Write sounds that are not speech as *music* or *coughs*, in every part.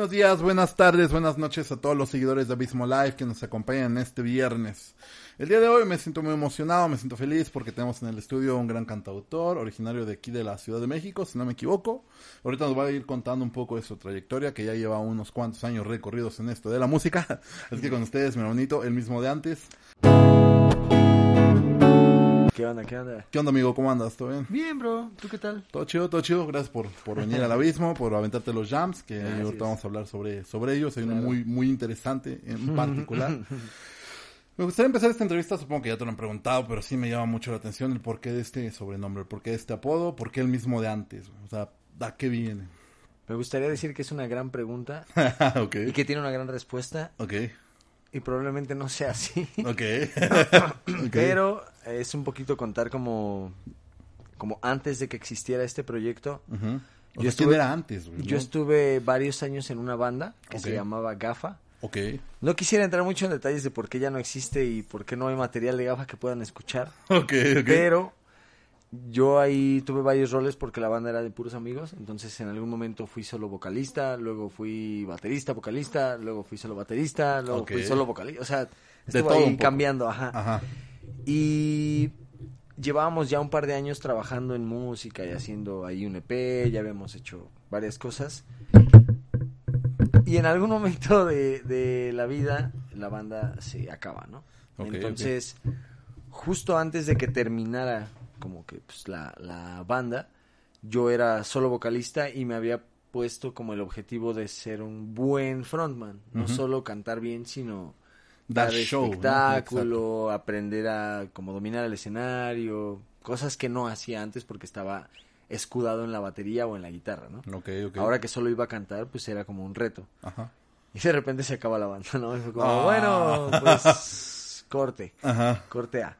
Buenos días, buenas tardes, buenas noches a todos los seguidores de Abismo Live que nos acompañan este viernes. El día de hoy me siento muy emocionado, me siento feliz porque tenemos en el estudio un gran cantautor, originario de aquí de la Ciudad de México, si no me equivoco. Ahorita nos va a ir contando un poco de su trayectoria, que ya lleva unos cuantos años recorridos en esto de la música. *laughs* Así que con ustedes, mi hermanito, el mismo de antes. ¿Qué onda, qué onda? amigo? ¿Cómo andas? ¿Todo bien? Bien, bro. ¿Tú qué tal? Todo chido, todo chido. Gracias por, venir al abismo, por aventarte los jams, que ahorita vamos a hablar sobre, sobre ellos. Hay uno muy, muy interesante en particular. *laughs* Me gustaría empezar esta entrevista, supongo que ya te lo han preguntado, pero sí me llama mucho la atención el porqué de este sobrenombre, el porqué de este apodo, por qué el mismo de antes. O sea, ¿a qué viene? Me gustaría decir que es una gran pregunta *laughs* y que tiene una gran respuesta. Ok y probablemente no sea así. *laughs* Pero es un poquito contar como, como antes de que existiera este proyecto. yo estuve, antes? yo estuve varios años en una banda que se llamaba Gafa. Ok. No quisiera entrar mucho en detalles de por qué ya no existe y por qué no hay material de Gafa que puedan escuchar. *laughs* Ok, ok. Pero yo ahí tuve varios roles porque la banda era de puros amigos, entonces en algún momento fui solo vocalista, luego fui baterista, vocalista, luego fui solo baterista, luego fui solo vocalista, o sea, estuve cambiando, ajá. Y llevábamos ya un par de años trabajando en música y haciendo ahí un EP, ya habíamos hecho varias cosas. Y en algún momento de, la vida, la banda se acaba, ¿no? Entonces, justo antes de que terminara como que pues, la, la banda, yo era solo vocalista y me había puesto como el objetivo de ser un buen frontman, no solo cantar bien, sino dar, espectáculo, aprender a como dominar el escenario, cosas que no hacía antes porque estaba escudado en la batería o en la guitarra, ¿no? Ahora que solo iba a cantar, pues era como un reto. Ajá. Y de repente se acaba la banda, ¿no? Ah. bueno, pues corte, Ajá. corte A.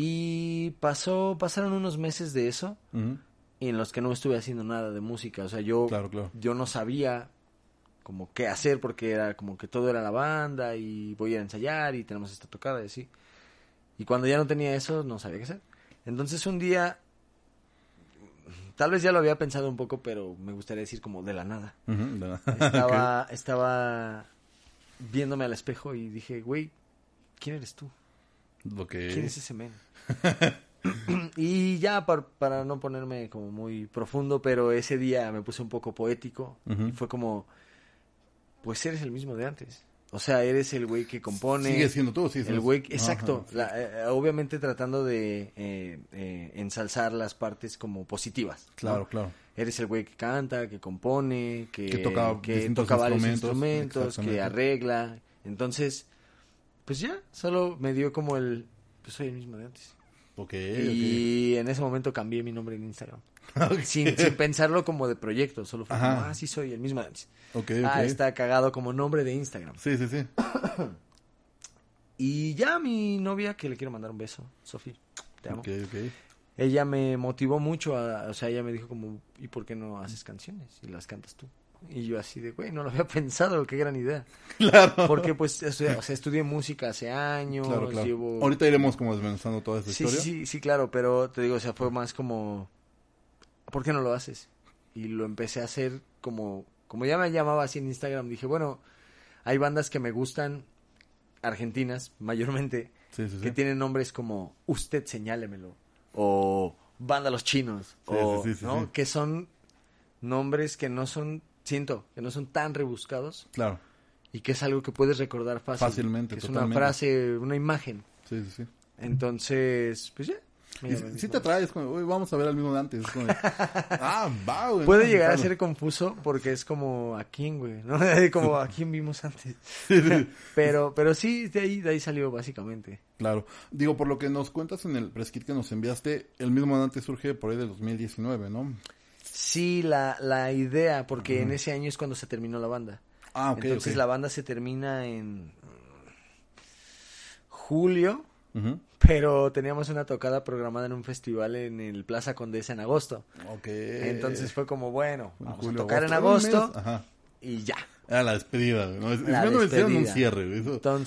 Y pasó, pasaron unos meses de eso, en los que no estuve haciendo nada de música. O sea, yo, yo no sabía como qué hacer porque era como que todo era la banda y voy a ensayar y tenemos esta tocada y así. Y cuando ya no tenía eso, no sabía qué hacer. Entonces un día, tal vez ya lo había pensado un poco, pero me gustaría decir como de la nada. *laughs* estaba, estaba viéndome al espejo y dije, güey, ¿quién eres tú? tienes ¿Quién es ese men? *clears throat* y ya para, no ponerme como muy profundo, pero ese día me puse un poco poético y fue como, pues eres el mismo de antes. O sea, eres el güey que compone. Sigue siendo tú, sí. El güey, exacto. Eh, obviamente tratando de eh, eh, ensalzar las partes como positivas. Claro, claro. Eres el güey que canta, que compone, que, que toca varios instrumentos, que arregla. Entonces, pues ya, solo me dio como el, pues soy el mismo de antes. ok. y en ese momento cambié mi nombre en Instagram. *laughs* Sin, pensarlo como de proyecto, solo fue como, ah, sí soy el mismo de antes. Ah, está cagado como nombre de Instagram. Sí, sí, sí. *coughs* y ya mi novia, que le quiero mandar un beso, Sofía, te amo. Ella me motivó mucho, a, o sea, ella me dijo como, ¿y por qué no haces canciones? Y las cantas tú. Y yo así de, güey, no lo había *laughs* pensado, qué gran idea. Claro. Porque pues estudié, música hace años, claro, Ahorita iremos como desmenuzando toda esta sí, Sí, sí, claro, pero te digo, o sea, fue más como, ¿por qué no lo haces? Y lo empecé a hacer como, como ya me llamaba así en Instagram, dije, bueno, hay bandas que me gustan, argentinas *laughs* mayormente, que tienen nombres como Usted señálemelo, o Banda los Chinos, o, ¿no? Que son nombres que no son siento que no son tan rebuscados. Claro. Y que es algo que puedes recordar fácil, fácilmente. Que es una frase, una imagen. Sí, sí, sí. Entonces, pues ya. si, te atraes, vamos a ver al mismo de antes. *laughs* ah, va, Puede llegar a ser confuso porque es como a quién, güey, ¿no? *laughs* Como a quién vimos antes. *laughs* pero, pero sí, de ahí, de ahí salió básicamente. Claro. Digo, por lo que nos cuentas en el preskit que nos enviaste, el mismo de antes surge por ahí del 2019, ¿no? Sí, la, la idea, porque en ese año es cuando se terminó la banda. Ah, Entonces la banda se termina en julio, pero teníamos una tocada programada en un festival en el Plaza Condesa en agosto. Ok. Entonces fue como, bueno, tocar en agosto. Ajá y ya. Era ah, la despedida, ¿no? un cierre,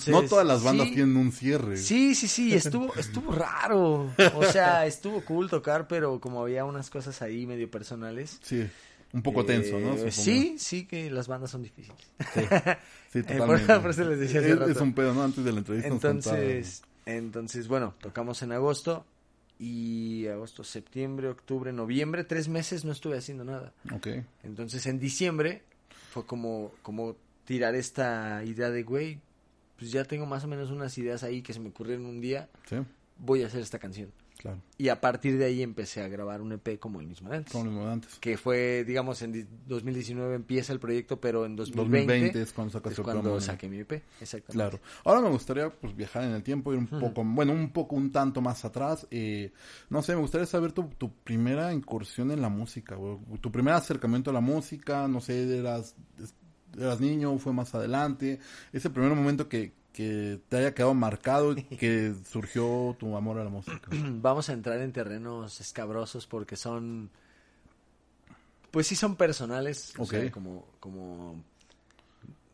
no todas las bandas tienen un cierre. Sí, sí, sí, *laughs* estuvo, estuvo raro. O sea, estuvo cool tocar, pero como había unas cosas ahí medio personales. Sí. Un poco eh, tenso, ¿no? Sí, sí que las bandas son difíciles. Sí, totalmente. un pedo, Antes de la entrevista. Entonces, entonces, bueno, tocamos en agosto y agosto, septiembre, octubre, noviembre, tres meses no estuve haciendo nada. Ok. Entonces, en diciembre fue como, como tirar esta idea de, güey, pues ya tengo más o menos unas ideas ahí que se me ocurrieron un día. Sí. Voy a hacer esta canción. Y a partir de ahí empecé a grabar un EP como el mismo de antes. Como el mismo de antes. Que fue, digamos, en 2019 empieza el proyecto, pero en 2020, 2020 es cuando, es cuando saqué mi EP. Exactamente. Claro. Ahora me gustaría pues, viajar en el tiempo, ir un poco, bueno, un poco, un tanto más atrás. Eh, no sé, me gustaría saber tu, primera incursión en la música, tu primer acercamiento a la música, no sé, de las... De eras niño, fue más adelante, ese primer momento que, que te haya quedado marcado y *laughs* que surgió tu amor a la música? *clears throat* Vamos a entrar en terrenos escabrosos porque son, pues sí son personales, Ok. como, como,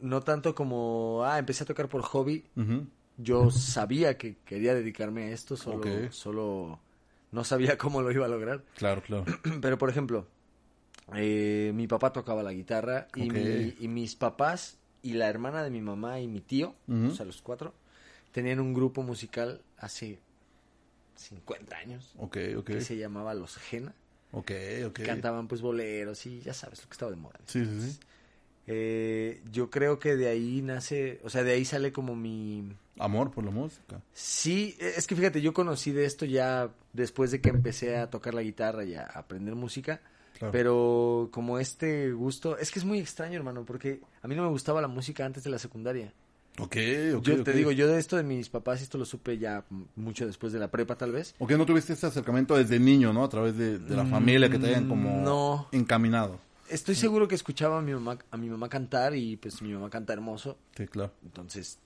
no tanto como, ah, empecé a tocar por hobby, yo sabía que quería dedicarme a esto, solo, solo no sabía cómo lo iba a lograr. Claro, claro. *clears throat* Pero por ejemplo, eh, mi papá tocaba la guitarra y mis papás y la hermana de mi mamá y mi tío, o sea, los cuatro, tenían un grupo musical hace 50 años. Ok, ok. Que se llamaba Los Jena. Ok, ok. Cantaban pues boleros y ya sabes lo que estaba de moda. sí, sí. Eh, yo creo que de ahí nace, o sea, de ahí sale como mi... Amor por la música. Sí, e, es que fíjate, yo conocí de esto ya después de que empecé a tocar la guitarra y a aprender música. Pero como este gusto, es que es muy extraño, hermano, porque a mí no me gustaba la música antes de la secundaria. Ok, ok. Yo te digo, yo de esto de mis papás, esto lo supe ya mucho después de la prepa, tal vez. Ok, no tuviste este acercamiento desde niño, no? A través de, la familia que te hayan mm, como no. encaminado. Estoy seguro que escuchaba a mi mamá, a mi mamá cantar y pues mi mamá canta hermoso. Sí, claro. Entonces,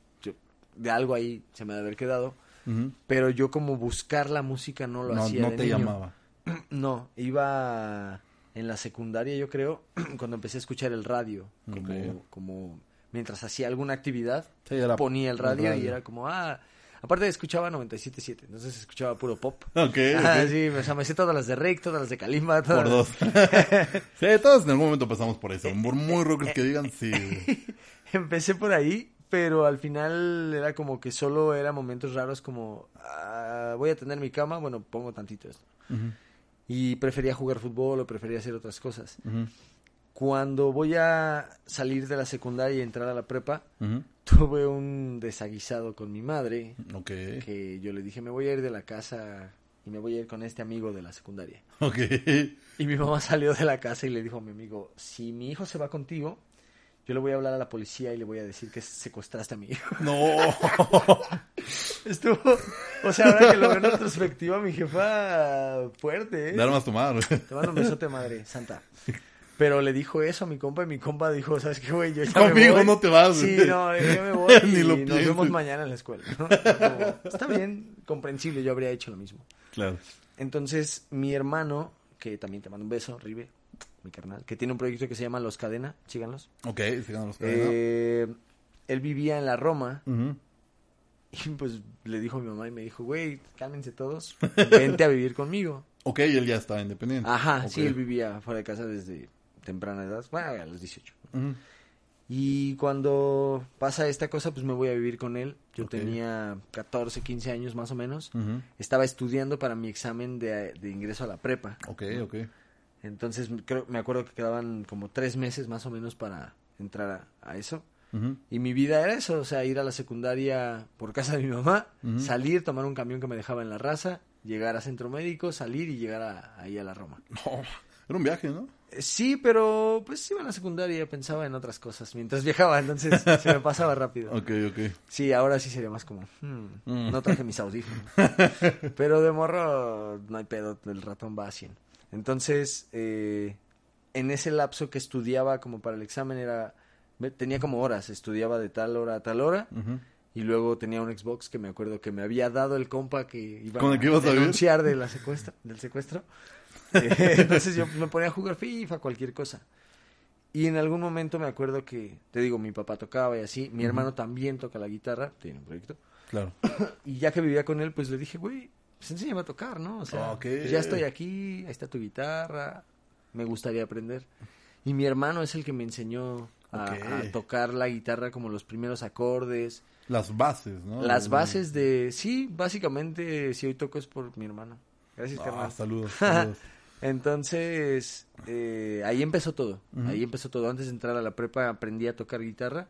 de algo ahí se me debe haber quedado. Pero yo como buscar la música no lo hacía. No te llamaba. *clears throat* No, iba en la secundaria, yo creo, *clears throat* cuando empecé a escuchar el radio, como, como mientras hacía alguna actividad, ponía el radio, y era como, ah, aparte escuchaba 97.7, entonces escuchaba puro pop. *laughs* Ah, sí, o sea, me hacía todas las de Rick, todas las de Kalimba, todas. Por dos. *laughs* sí, todos en algún momento pasamos por eso, por muy rock que digan, sí. *laughs* Empecé por ahí, pero al final era como que solo eran momentos raros como, ah, voy a tener mi cama, bueno, pongo tantito esto y prefería jugar fútbol o prefería hacer otras cosas. Cuando voy a salir de la secundaria y entrar a la prepa, tuve un desaguisado con mi madre. Okay. Que yo le dije, me voy a ir de la casa y me voy a ir con este amigo de la secundaria. Y mi mamá salió de la casa y le dijo a mi amigo, si mi hijo se va contigo, yo le voy a hablar a la policía y le voy a decir que secuestraste a mi hijo. No. *laughs* Estuvo. O sea, ahora que lo veo en retrospectiva, mi jefa fuerte. ¿eh? Dar más tu madre. Te mando un besote, madre, santa. Pero le dijo eso a mi compa y mi compa dijo, ¿sabes qué, güey? Yo ya Conmigo no te vas. Sí, no, yo me *laughs* voy Ni y nos vemos mañana en la escuela. ¿no? está bien, comprensible, yo habría hecho lo mismo. Claro. Entonces, mi hermano, que también te mando un beso, Rive mi carnal, que tiene un proyecto que se llama Los Cadena, síganlos. Ok, síganlos Los Cadena. Eh, él vivía en la Roma. *laughs* Y pues le dijo a mi mamá y me dijo, güey, cálmense todos, *laughs* vente a vivir conmigo. Ok, él ya estaba independiente. Ajá, sí, él vivía fuera de casa desde temprana edad, bueno, a los 18. Y cuando pasa esta cosa, pues me voy a vivir con él. Yo tenía 14, 15 años más o menos. Estaba estudiando para mi examen de, ingreso a la prepa. Ok, okay. ok. Entonces, me acuerdo que quedaban como tres meses más o menos para entrar a, eso. Y mi vida era eso, o sea, ir a la secundaria por casa de mi mamá, salir, tomar un camión que me dejaba en la raza, llegar a centro médico, salir y llegar ahí a la Roma. *laughs* No, era un viaje, ¿no? Eh, sí, pero pues iba a la secundaria, pensaba en otras cosas mientras viajaba, entonces *laughs* se me pasaba rápido. Ok, ok. Sí, ahora sí sería más como, hmm, mm. no traje mis audífonos. *laughs* pero de morro no hay pedo, el ratón va a 100. Entonces, eh, en ese lapso que estudiaba como para el examen era, tenía como horas, estudiaba de tal hora a tal hora. Y luego tenía un Xbox que me acuerdo que me había dado el compa que iba a, denunciar de la secuestra, del secuestro. *laughs* Eh, entonces yo me ponía a jugar FIFA, cualquier cosa. Y en algún momento me acuerdo que, te digo, mi papá tocaba y así, mi hermano también toca la guitarra, tiene un proyecto. Claro. *coughs* y ya que vivía con él, pues le dije, güey, pues enséñame a tocar, ¿no? O sea, pues, ya estoy aquí, ahí está tu guitarra, me gustaría aprender. Y mi hermano es el que me enseñó a, tocar la guitarra como los primeros acordes. Las bases, ¿no? Las bases de, sí, básicamente, si hoy toco es por mi hermano. Gracias, ah, *laughs* Saludos. Entonces, eh, ahí empezó todo. Ahí empezó todo. Antes de entrar a la prepa aprendí a tocar guitarra.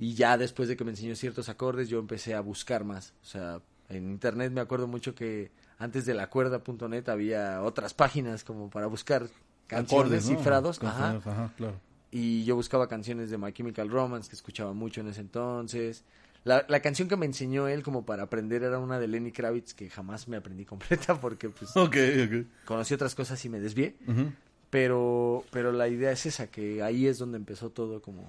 Y ya después de que me enseñó ciertos acordes, yo empecé a buscar más. O sea, en internet me acuerdo mucho que antes de la cuerda.net había otras páginas como para buscar canciones cifrados. Ajá. claro. Y yo buscaba canciones de My Chemical Romance que escuchaba mucho en ese entonces. La, canción que me enseñó él como para aprender era una de Lenny Kravitz que jamás me aprendí *laughs* completa porque pues conocí otras cosas y me desvié. Pero pero la idea es esa, que ahí es donde empezó todo como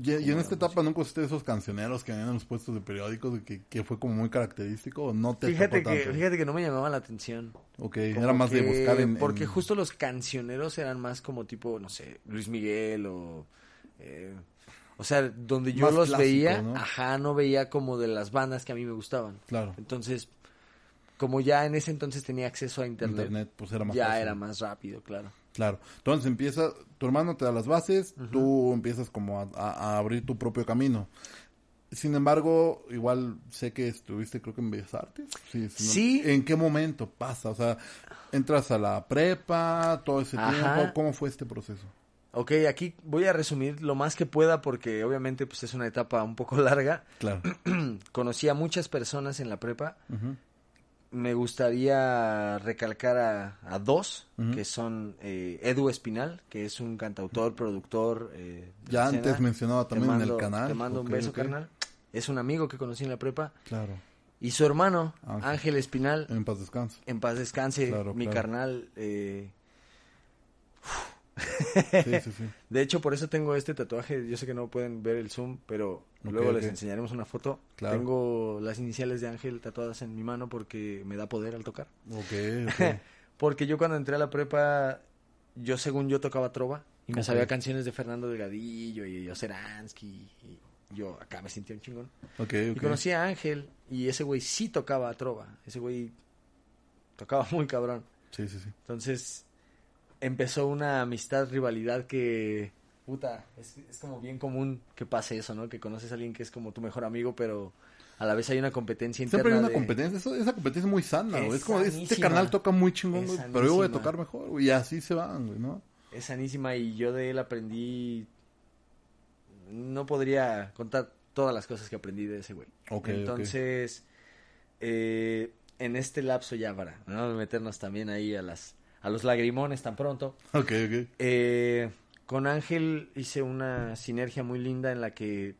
y en esta etapa nunca usé pues, esos cancioneros que venían en los puestos de periódicos que, que fue como muy característico. No te fíjate que, fíjate que no me llamaba la atención. Ok, era más de buscar en, Porque justo los cancioneros eran más como tipo, no sé, Luis Miguel o... Eh, o sea, donde yo los veía, ajá, no veía como de las bandas que a mí me gustaban. Claro. Entonces, como ya en ese entonces tenía acceso a internet, pues era ya era más rápido, claro. Claro. Entonces empieza, tu hermano te da las bases, tú empiezas como a, abrir tu propio camino. Sin embargo, igual sé que estuviste creo que en Bellas Artes. Sí. ¿En qué momento pasa? O sea, entras a la prepa, todo ese tiempo. ¿Cómo fue este proceso? Ok, aquí voy a resumir lo más que pueda porque obviamente pues es una etapa un poco *laughs* larga. Claro. *clears throat* Conocí a muchas personas en la prepa me gustaría recalcar a, dos, que son eh, Edu Espinal, que es un cantautor, productor. Eh, ya antes mencionaba también en el canal. Te mando un beso, carnal. Es un amigo que conocí en la prepa. Claro. Y su hermano, ah, Ángel, Espinal. En paz descanse. En paz descanse, mi carnal. Eh, *laughs* De hecho, por eso tengo este tatuaje. Yo sé que no pueden ver el zoom, pero luego les enseñaremos una foto. Tengo las iniciales de Ángel tatuadas en mi mano porque me da poder al tocar. *laughs* porque yo cuando entré a la prepa, yo según yo tocaba trova y me sabía canciones de Fernando Delgadillo y Oseransky. Y yo acá me sentía un chingón. Y conocí a Ángel y ese güey sí tocaba trova. Ese güey tocaba *laughs* muy cabrón. Sí, sí, sí. Entonces empezó una amistad, rivalidad que, puta, es, como bien común que pase eso, ¿no? Que conoces a alguien que es como tu mejor amigo, pero a la vez hay una competencia interna. Siempre hay una competencia, esa competencia es muy sana, güey. Es, como, este canal toca muy chingón, pero yo voy a tocar mejor, y así se van, güey, ¿no? Es sanísima y yo de él aprendí, no podría contar todas las cosas que aprendí de ese güey. Entonces, eh, en este lapso ya para meternos también ahí a las a los lagrimones tan pronto. Ok, eh, con Ángel hice una sinergia muy linda en la que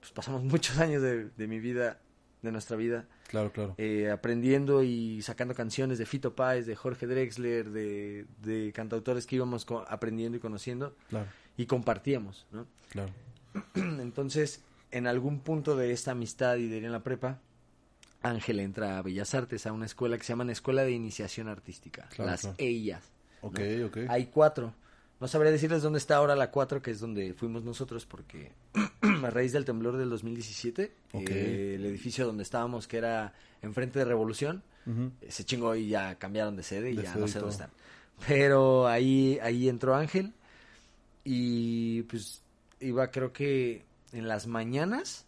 pues, pasamos *laughs* muchos años de, mi vida, de nuestra vida. Claro, claro. Eh, aprendiendo y sacando canciones de Fito Páez, de Jorge Drexler, de, de cantautores que íbamos aprendiendo y conociendo. Claro. Y compartíamos, ¿no? Claro. *clears throat* Entonces, en algún punto de esta amistad y de en la prepa, Ángel entra a Bellas Artes, a una escuela que se llama Escuela de Iniciación Artística, las ellas. EIAS. Ok, ok. Hay cuatro. No sabría decirles dónde está ahora la cuatro, que es donde fuimos nosotros, porque *clears throat* a raíz del temblor del 2017, eh, el edificio donde estábamos, que era enfrente de Revolución, eh, se chingó y ya cambiaron de sede y ya no sé dónde están. Pero ahí, ahí entró Ángel y pues iba creo que en las mañanas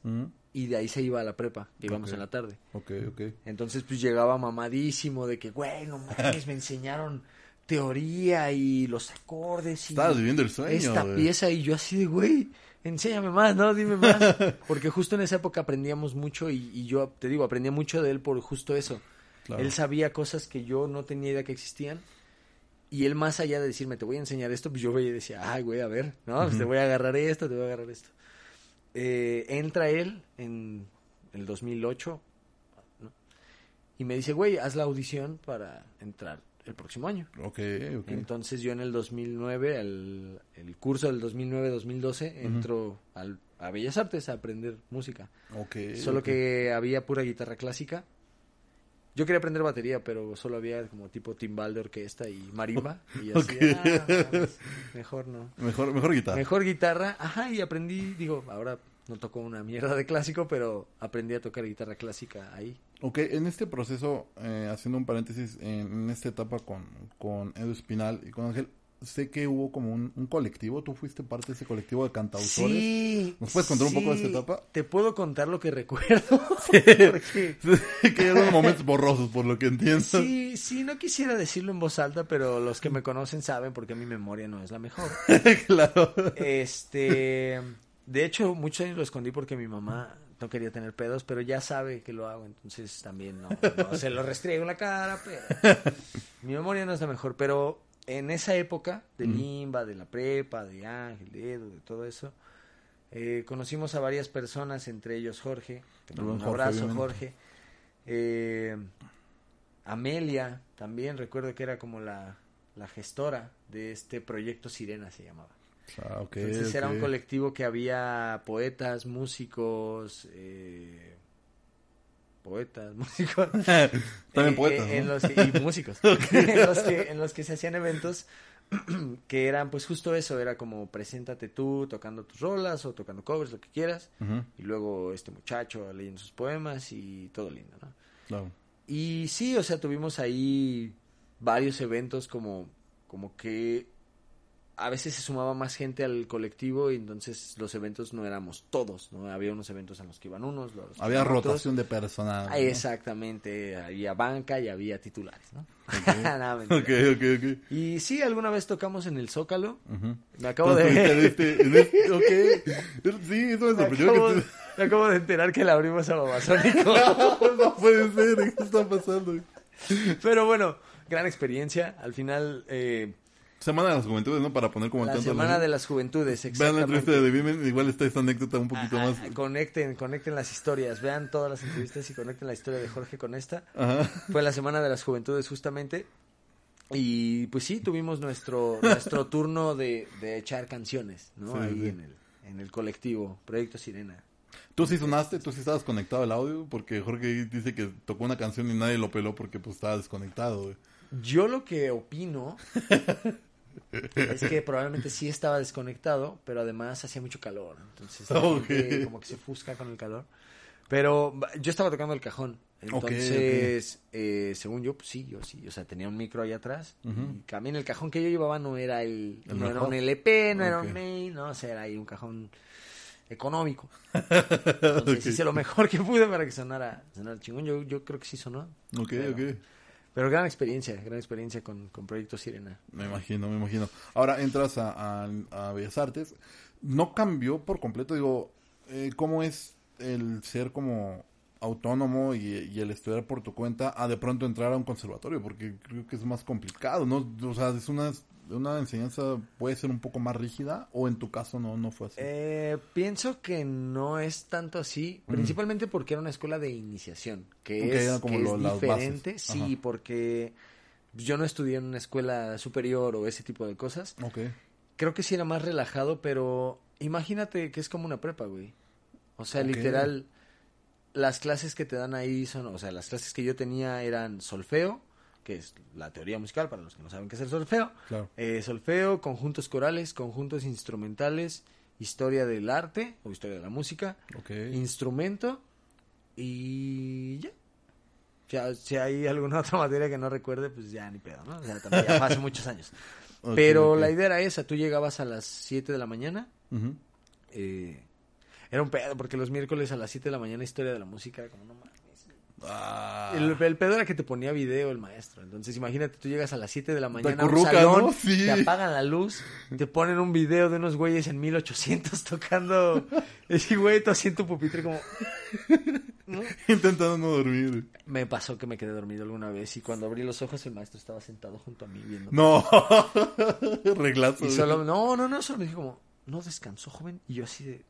y de ahí se iba a la prepa, que íbamos en la tarde. Ok, ok. Entonces, pues llegaba mamadísimo de que, güey, no me enseñaron teoría y los acordes y... Estabas viviendo el sueño. Esta pieza y yo así de, güey, enséñame más, ¿no? Dime más. *laughs* Porque justo en esa época aprendíamos mucho y, yo, te digo, aprendí mucho de él por justo eso. Él sabía cosas que yo no tenía idea que existían. Y él más allá de decirme, te voy a enseñar esto, pues yo veía y decía, ay, güey, a ver, ¿no? Pues te voy a agarrar esto, te voy a agarrar esto. Eh, entra él en el 2008 y me dice, güey, haz la audición para entrar el próximo año. Entonces yo en el 2009, el, el curso del 2009-2012, entro al, a Bellas Artes a aprender música. Solo que había pura guitarra clásica yo quería aprender batería, pero solo había como tipo timbal de orquesta y marimba. Y así, ah, ah, pues, pues, mejor no. Mejor, mejor guitarra. Mejor guitarra, ajá, y aprendí, digo, ahora no toco una mierda de clásico, pero aprendí a tocar guitarra clásica ahí. Ok, en este proceso, eh, haciendo un paréntesis, en, esta etapa con, con Edu Espinal y con Ángel, sé que hubo como un, colectivo, tú fuiste parte de ese colectivo de cantautores. Sí, ¿Nos puedes contar un poco de esta etapa? Te puedo contar lo que recuerdo. *laughs* *laughs* que eran momentos borrosos, por lo que entiendo. Sí, sí, no quisiera decirlo en voz alta, pero los que me conocen saben porque mi memoria no es la mejor. *laughs* claro. Este, de hecho, muchos años lo escondí porque mi mamá no quería tener pedos, pero ya sabe que lo hago, entonces también no, no se lo restriego en la cara, pero mi memoria no es la mejor, pero en esa época de Limba, de la prepa, de Ángel, de de todo eso, eh, conocimos a varias personas, entre ellos Jorge, un abrazo Jorge, eh, Amelia también, recuerdo que era como la, gestora de este proyecto Sirena se llamaba. Ah, Entonces era un colectivo que había poetas, músicos, eh, poetas, *laughs* músicos. *laughs* También eh, poetas. Eh, y músicos. *laughs* en, los que, se hacían eventos *clears throat* que eran pues justo eso, era como preséntate tú tocando tus rolas o tocando covers, lo que quieras, y luego este muchacho leyendo sus poemas y todo lindo, ¿no? Y sí, o sea, tuvimos ahí varios eventos como, como que a veces se sumaba más gente al colectivo y entonces los eventos no éramos todos, ¿no? Había unos eventos en los que iban unos, los Había rotación de personal. Ah, exactamente, había banca y había titulares, ¿no? Okay. *laughs* okay, okay, y sí, alguna vez tocamos en el Zócalo. Me acabo de... Este, *laughs* este, Sí, eso me sorprendió Me acabo de enterar que la abrimos a Babasónico. *laughs* no, no puede ser, ¿qué está pasando? Pero bueno, gran experiencia. Al final... Eh, Semana de las Juventudes, ¿no? Para poner como Semana de las Juventudes, exactamente. Vean la entrevista de Vivian, igual está esta anécdota un poquito más. Conecten, conecten las historias, vean todas las entrevistas y conecten la historia de Jorge con esta. Ajá. Fue la Semana de las Juventudes justamente. Y pues sí, tuvimos nuestro, nuestro *laughs* turno de, echar canciones, ¿no? Ahí En, el, colectivo, Proyecto Sirena. Tú sí sonaste, tú sí estabas conectado al audio, porque Jorge dice que tocó una canción y nadie lo peló porque pues estaba desconectado. Yo lo que opino *laughs* Es que probablemente sí estaba desconectado, pero además hacía mucho calor. Entonces, *laughs* como que se fusca con el calor. Pero yo estaba tocando el cajón. Entonces, eh, según yo, pues sí, yo sí. O sea, tenía un micro ahí atrás. también el cajón que yo llevaba no era el, no era un LP, no era un main, no, o sea, era ahí un cajón económico. *laughs* Entonces hice lo mejor que pude para que sonara, sonara chingón. Yo, yo creo que sí sonó. Ok, ok. Pero gran experiencia, gran experiencia con, Proyecto Sirena. Me imagino, me imagino. Ahora entras a, Bellas Artes. ¿No cambió por completo? Digo, eh, ¿cómo es el ser como autónomo y, y, el estudiar por tu cuenta a de pronto entrar a un conservatorio? Porque creo que es más complicado, ¿no? O sea, es unas una enseñanza puede ser un poco más rígida o en tu caso no, no fue así? Eh, pienso que no es tanto así, principalmente porque era una escuela de iniciación, que es, como diferente, sí, porque yo no estudié en una escuela superior o ese tipo de cosas. Okay. Creo que sí era más relajado, pero imagínate que es como una prepa, güey. O sea, literal, las clases que te dan ahí son, o sea, las clases que yo tenía eran solfeo, que es la teoría musical para los que no saben qué es el solfeo. Eh, solfeo, conjuntos corales, conjuntos instrumentales, historia del arte o historia de la música, instrumento y ya. si hay alguna *laughs* otra materia que no recuerde, pues ya ni pedo, ¿no? ya hace *laughs* muchos años. Pero la idea era esa, tú llegabas a las 7 de la mañana. Eh, era un pedo, porque los miércoles a las 7 de la mañana historia de la música, como no mames. Ah. El, pedo era que te ponía video el maestro. Entonces, imagínate, tú llegas a las 7 de la mañana a salón, te apagan la luz, te ponen un video de unos güeyes en 1800 tocando. *laughs* Ese güey, tú así en tu pupitre como. Intentando no dormir. Me pasó que me quedé dormido alguna vez y cuando abrí los ojos el maestro estaba sentado junto a mí viendo. No, *laughs* reglazo. Y solo, no, no, no, solo me dije como, no descansó, joven. Y yo así de,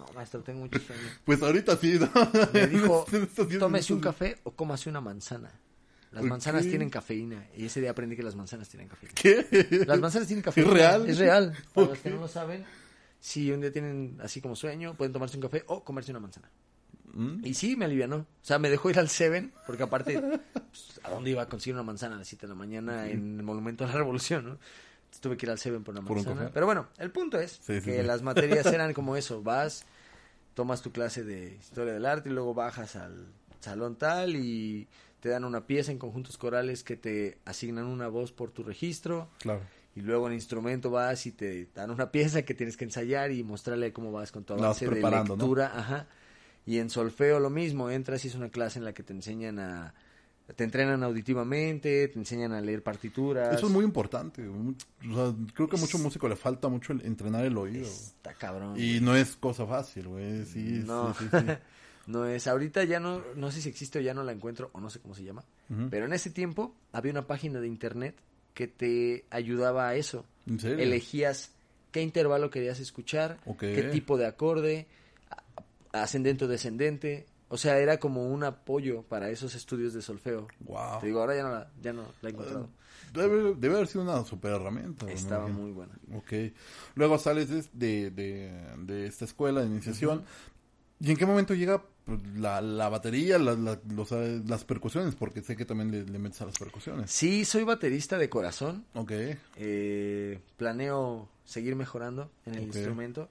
no, maestro, tengo mucho sueño. *laughs* Pues ahorita sí, ¿no? *laughs* Me dijo, *laughs* tómese un café o cómase una manzana. Las manzanas tienen cafeína. Y ese día aprendí que las manzanas tienen cafeína. ¿Qué? Las manzanas tienen cafeína. ¿Es real? Es real. Para los que no lo saben, si un día tienen así como sueño, pueden tomarse un café o comerse una manzana. Mm. Y sí, me alivianó. O sea, me dejó ir al Seven, porque aparte, pues, ¿a dónde iba a conseguir una manzana a las 7 de la mañana en el Monumento a la Revolución? ¿no? Tuve que ir al Seven por una pero bueno, el punto es que las materias *laughs* eran como eso. Vas, tomas tu clase de historia del arte y luego bajas al salón tal y te dan una pieza en conjuntos corales que te asignan una voz por tu registro. Claro. Y luego en instrumento vas y te dan una pieza que tienes que ensayar y mostrarle cómo vas con tu avance de lectura. Ajá. Y en solfeo lo mismo, entras y es una clase en la que te enseñan a te entrenan auditivamente, te enseñan a leer partituras. Eso es muy importante. O sea, creo que a mucho músico le falta mucho entrenar el oído. Está cabrón. Y no es cosa fácil, güey. no. Sí, sí, *laughs* no es. Ahorita ya no, no sé si existe o ya no la encuentro o no sé cómo se llama. Pero en ese tiempo había una página de internet que te ayudaba a eso. ¿En serio? Elegías qué intervalo querías escuchar, qué tipo de acorde, ascendente o descendente, o sea, era como un apoyo para esos estudios de solfeo. Te digo, ahora ya no la, he eh, encontrado. Debe, haber sido una super herramienta. Estaba muy buena. Ok. Luego sales de, de, esta escuela de iniciación. ¿Y en qué momento llega pues, la, la batería, eh, las percusiones? Porque sé que también le, metes a las percusiones. Sí, soy baterista de corazón. Ok. Eh, planeo seguir mejorando en el instrumento.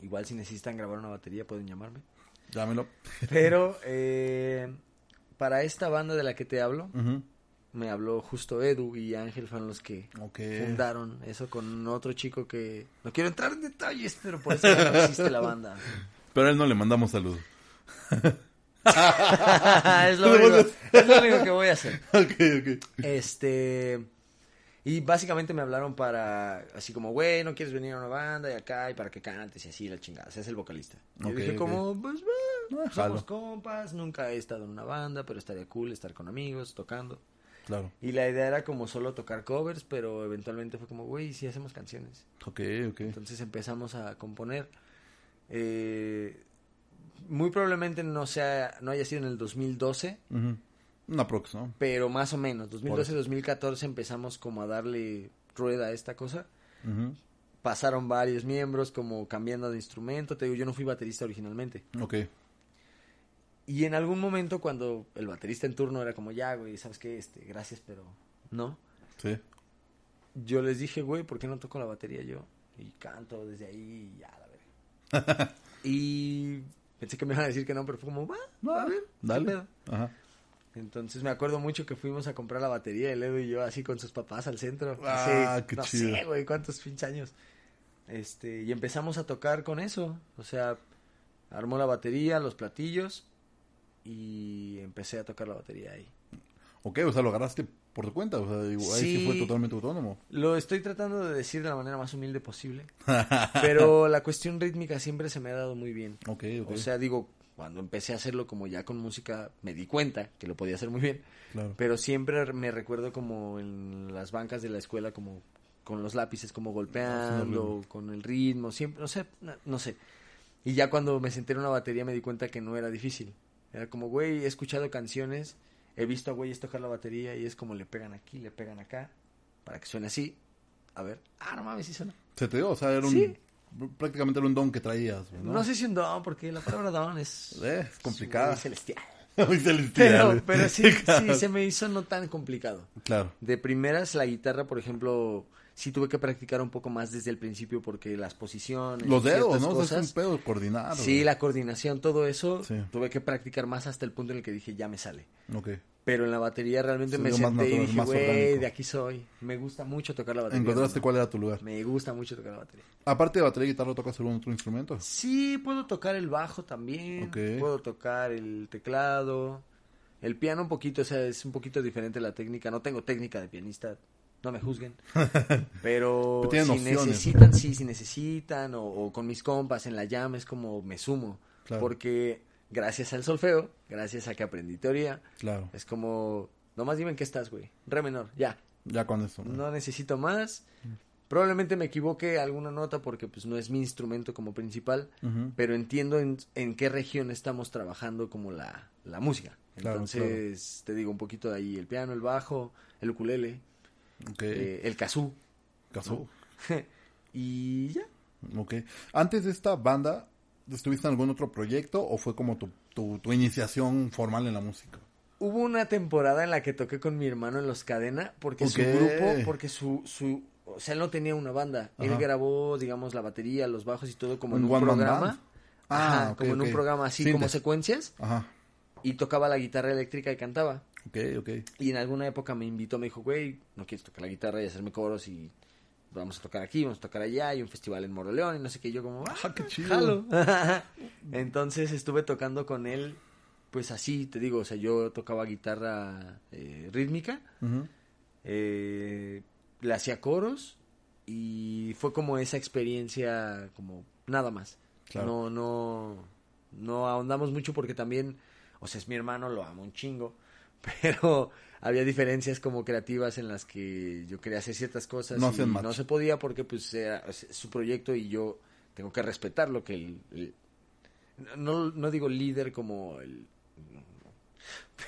Igual si necesitan grabar una batería pueden llamarme. Dámelo. Pero eh, para esta banda de la que te hablo, me habló justo Edu y Ángel fueron los que fundaron eso con otro chico que no quiero entrar en detalles, pero por eso no existe la banda. Pero a él no le mandamos saludos. *laughs* *laughs* es, lo único, que voy a hacer. *laughs* Ok, ok. Este y básicamente me hablaron para, así como, güey, ¿no quieres venir a una banda y acá y para que cantes y así la chingada? se sea, es el vocalista. Y dije como, pues, ah, somos compas, nunca he estado en una banda, pero estaría cool estar con amigos, tocando. Claro. Y la idea era como solo tocar covers, pero eventualmente fue como, güey, sí hacemos canciones. Ok, ok. Entonces empezamos a componer. Eh, muy probablemente no sea, no haya sido en el 2012. Uh una prox, ¿no? Pero más o menos, 2012-2014 empezamos como a darle rueda a esta cosa. Pasaron varios miembros como cambiando de instrumento. Te digo, yo no fui baterista originalmente. Ok. Y en algún momento cuando el baterista en turno era como, ya, güey, ¿sabes qué? Este, gracias, pero no. Sí. Yo les dije, güey, ¿por qué no toco la batería yo? Y canto desde ahí y ya, la ver *laughs* y pensé que me iban a decir que no, pero fue como, va, va, dale. Ajá. Entonces me acuerdo mucho que fuimos a comprar la batería, el Edu y yo, así con sus papás al centro. Ah, qué chido. sé, güey, cuántos pinches años. Este, y empezamos a tocar con eso. O sea, armó la batería, los platillos y empecé a tocar la batería ahí. Ok, o sea, lo agarraste por tu cuenta, o sea, ahí sí fue totalmente autónomo. Lo estoy tratando de decir de la manera más humilde posible, *laughs* pero la cuestión rítmica siempre se me ha dado muy bien. Ok, ok. O sea, digo, cuando empecé a hacerlo como ya con música, me di cuenta que lo podía hacer muy bien. Pero siempre me recuerdo como en las bancas de la escuela, como con los lápices como golpeando, con el ritmo, siempre, no sé, no, sé. Y ya cuando me senté en una batería me di cuenta que no era difícil. Era como, güey, he escuchado canciones, he visto a güeyes tocar la batería y es como le pegan aquí, le pegan acá, para que suene así. A ver, ah, no mames, sí suena. Se te dio, o sea, era un prácticamente era un don que traías. ¿no? no sé si un don, porque la palabra don es, eh, complicada. muy celestial. *laughs* muy celestial. Pero, pero sí, sí, *laughs* se me hizo no tan complicado. Claro. De primeras, la guitarra, por ejemplo, sí tuve que practicar un poco más desde el principio porque las posiciones. Los dedos, ¿no? Cosas, es un pedo coordinado. Sí, la coordinación, todo eso. Tuve que practicar más hasta el punto en el que dije, ya me sale. Ok. Pero en la batería realmente me senté y dije, de aquí soy. Me gusta mucho tocar la batería. ¿Encontraste cuál era tu lugar? Me gusta mucho tocar la batería. Aparte de batería y guitarra, ¿tocas algún otro instrumento? Sí, puedo tocar el bajo también. Puedo tocar el teclado. El piano un poquito, o sea, es un poquito diferente la técnica. No tengo técnica de pianista, no me juzguen. *laughs* Pero, si necesitan, sí, si necesitan, o, con mis compas en la llama es como me sumo. Porque gracias al solfeo, gracias a que aprendí teoría, es como, nomás dime en qué estás, güey. Re menor, ya. Ya con eso. No necesito más. Probablemente me equivoque alguna nota porque pues no es mi instrumento como principal, pero entiendo en, qué región estamos trabajando como la, la música. Entonces, te digo un poquito de ahí, el piano, el bajo, el culele eh, el Kazú. Kazú. *laughs* y ya. Ok. Antes de esta banda, ¿estuviste en algún otro proyecto o fue como tu, iniciación formal en la música? Hubo una temporada en la que toqué con mi hermano en Los Cadena porque su grupo, porque su, o sea, él no tenía una banda. Él grabó, digamos, la batería, los bajos y todo como en un, programa. Ah, como en un programa así como secuencias. Y tocaba la guitarra eléctrica y cantaba. Y en alguna época me invitó, me dijo, güey, no quieres tocar la guitarra y hacerme coros y vamos a tocar aquí, vamos a tocar allá, hay un festival en Moroleón y no sé qué, yo como, ah, qué ah, chido. *laughs* Entonces estuve tocando con él, pues así, te digo, o sea, yo tocaba guitarra eh, rítmica, eh, le hacía coros y fue como esa experiencia, como nada más. No, no, no ahondamos mucho porque también, o sea, es mi hermano, lo amo un chingo pero *laughs* había diferencias como creativas en las que yo quería hacer ciertas cosas no y no se podía porque pues sea su proyecto y yo tengo que respetar lo que no, no digo líder como el *laughs*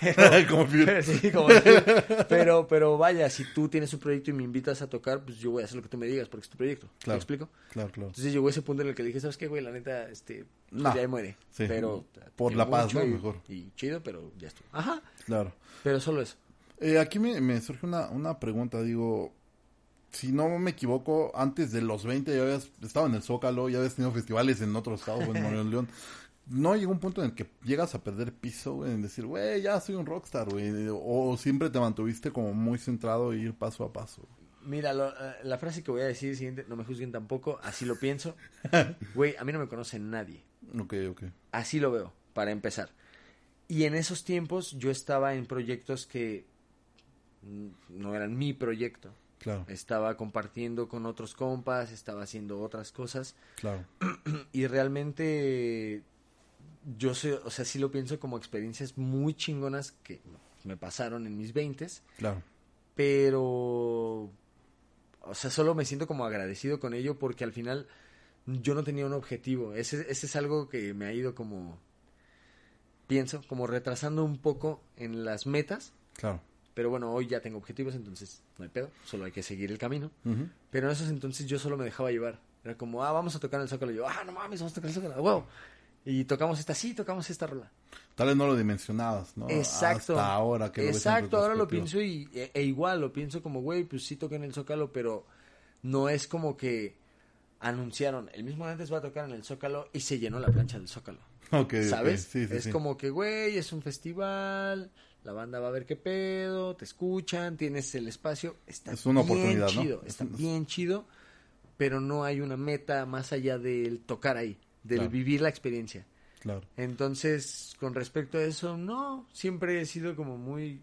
*laughs* Pero, pero, vaya, si tú tienes un proyecto y me invitas a tocar, pues yo voy a hacer lo que tú me digas, porque es tu proyecto. Claro, explico? Claro, Entonces llegó ese punto en el que dije, ¿sabes qué, güey? La neta, este, pues ya muere. Pero. Por la paz, Y, chido, pero ya estuvo. Ajá. Claro. Pero solo eso. Eh, aquí me, surge una, una pregunta, digo si no me equivoco, antes de los 20 ya habías estado en el Zócalo, ya habías tenido festivales en otros estados, en *laughs* León no llega un punto en el que llegas a perder piso, en decir, güey, ya soy un rockstar, güey, o siempre te mantuviste como muy centrado e ir paso a paso. Mira, eh, la frase que voy a decir siguiente, no me juzguen tampoco, así lo pienso. *laughs* Güey, a mí no me conoce nadie. Ok, ok. Así lo veo, para empezar. Y en esos tiempos yo estaba en proyectos que no eran mi proyecto. Claro. Estaba compartiendo con otros compas, estaba haciendo otras cosas. Claro. *clears throat* Y realmente yo sé, o sea, sí lo pienso como experiencias muy chingonas que me pasaron en mis veintes. Claro. Pero, o sea, solo me siento como agradecido con ello porque al final yo no tenía un objetivo. Ese, ese es algo que me ha ido como, pienso, como retrasando un poco en las metas. Claro. Pero bueno, hoy ya tengo objetivos, entonces no hay pedo, solo hay que seguir el camino. Pero en esos entonces yo solo me dejaba llevar. Era como, ah, vamos a tocar el zócalo. yo, ah, no mames, vamos a tocar el zócalo. ¡Wow! Y tocamos esta, sí, tocamos esta rola. Tal vez no lo dimensionabas, ¿no? Exacto. ahora que lo Exacto, ahora lo pienso y, e, e, igual, lo pienso como, güey, pues sí toqué en el Zócalo, pero no es como que anunciaron, el mismo antes va a tocar en el Zócalo y se llenó la plancha del Zócalo. *laughs* ¿Sabes? es como que, güey, es un festival, la banda va a ver qué pedo, te escuchan, tienes el espacio, está es una bien oportunidad, chido, está bien chido, pero no hay una meta más allá del tocar ahí del vivir la experiencia. Claro. Entonces, con respecto a eso, no, siempre he sido como muy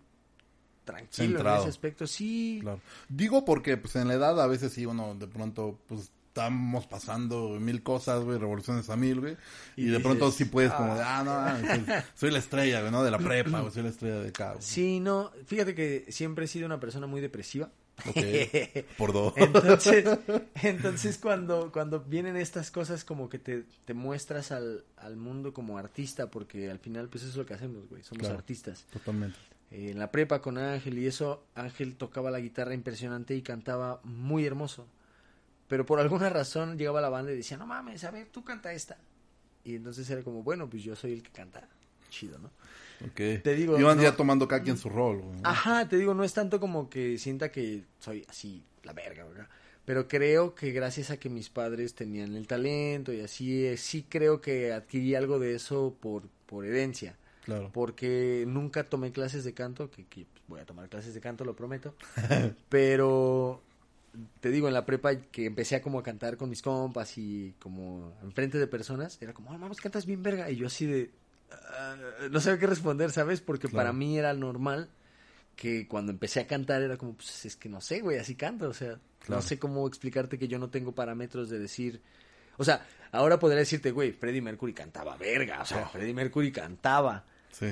tranquilo en ese aspecto, sí. Digo porque pues en la edad a veces sí uno de pronto pues estamos pasando mil cosas, güey, revoluciones a mil, güey. Y, de pronto sí puedes como ah". ah, no, ah, soy la estrella, güey, ¿no? De la prepa, soy la estrella de cabo. Sí, no, fíjate que siempre he sido una persona muy depresiva. *laughs* Por dos. *laughs* entonces, cuando, cuando vienen estas cosas como que te, te muestras al, mundo como artista, porque al final pues eso es lo que hacemos, güey, somos artistas. Totalmente. Eh, en la prepa con Ángel y eso, Ángel tocaba la guitarra impresionante y cantaba muy hermoso. Pero por alguna razón llegaba la banda y decía, no mames, a ver, tú canta esta. Y entonces era como, bueno, pues yo soy el que canta. Chido, ¿no? Okay. Te digo, Iban ya tomando cada quien su rol, Ajá, te digo, no es tanto como que sienta que soy así, la verga, ¿verdad? Pero creo que gracias a que mis padres tenían el talento y así, sí creo que adquirí algo de eso por, por herencia. Claro. Porque nunca tomé clases de canto, que, voy a tomar clases de canto, lo prometo. *laughs* pero te digo, en la prepa que empecé a como a cantar con mis compas y como enfrente de personas, era como, vamos, cantas bien verga. Y yo así de, Ah, no sé qué responder, ¿sabes? Porque para mí era normal que cuando empecé a cantar era como, pues es que no sé, güey, así canta o sea, no sé cómo explicarte que yo no tengo parámetros de decir, o sea, ahora podría decirte, güey, Freddie Mercury cantaba verga, o sea, ah. Freddie Mercury cantaba. Sí,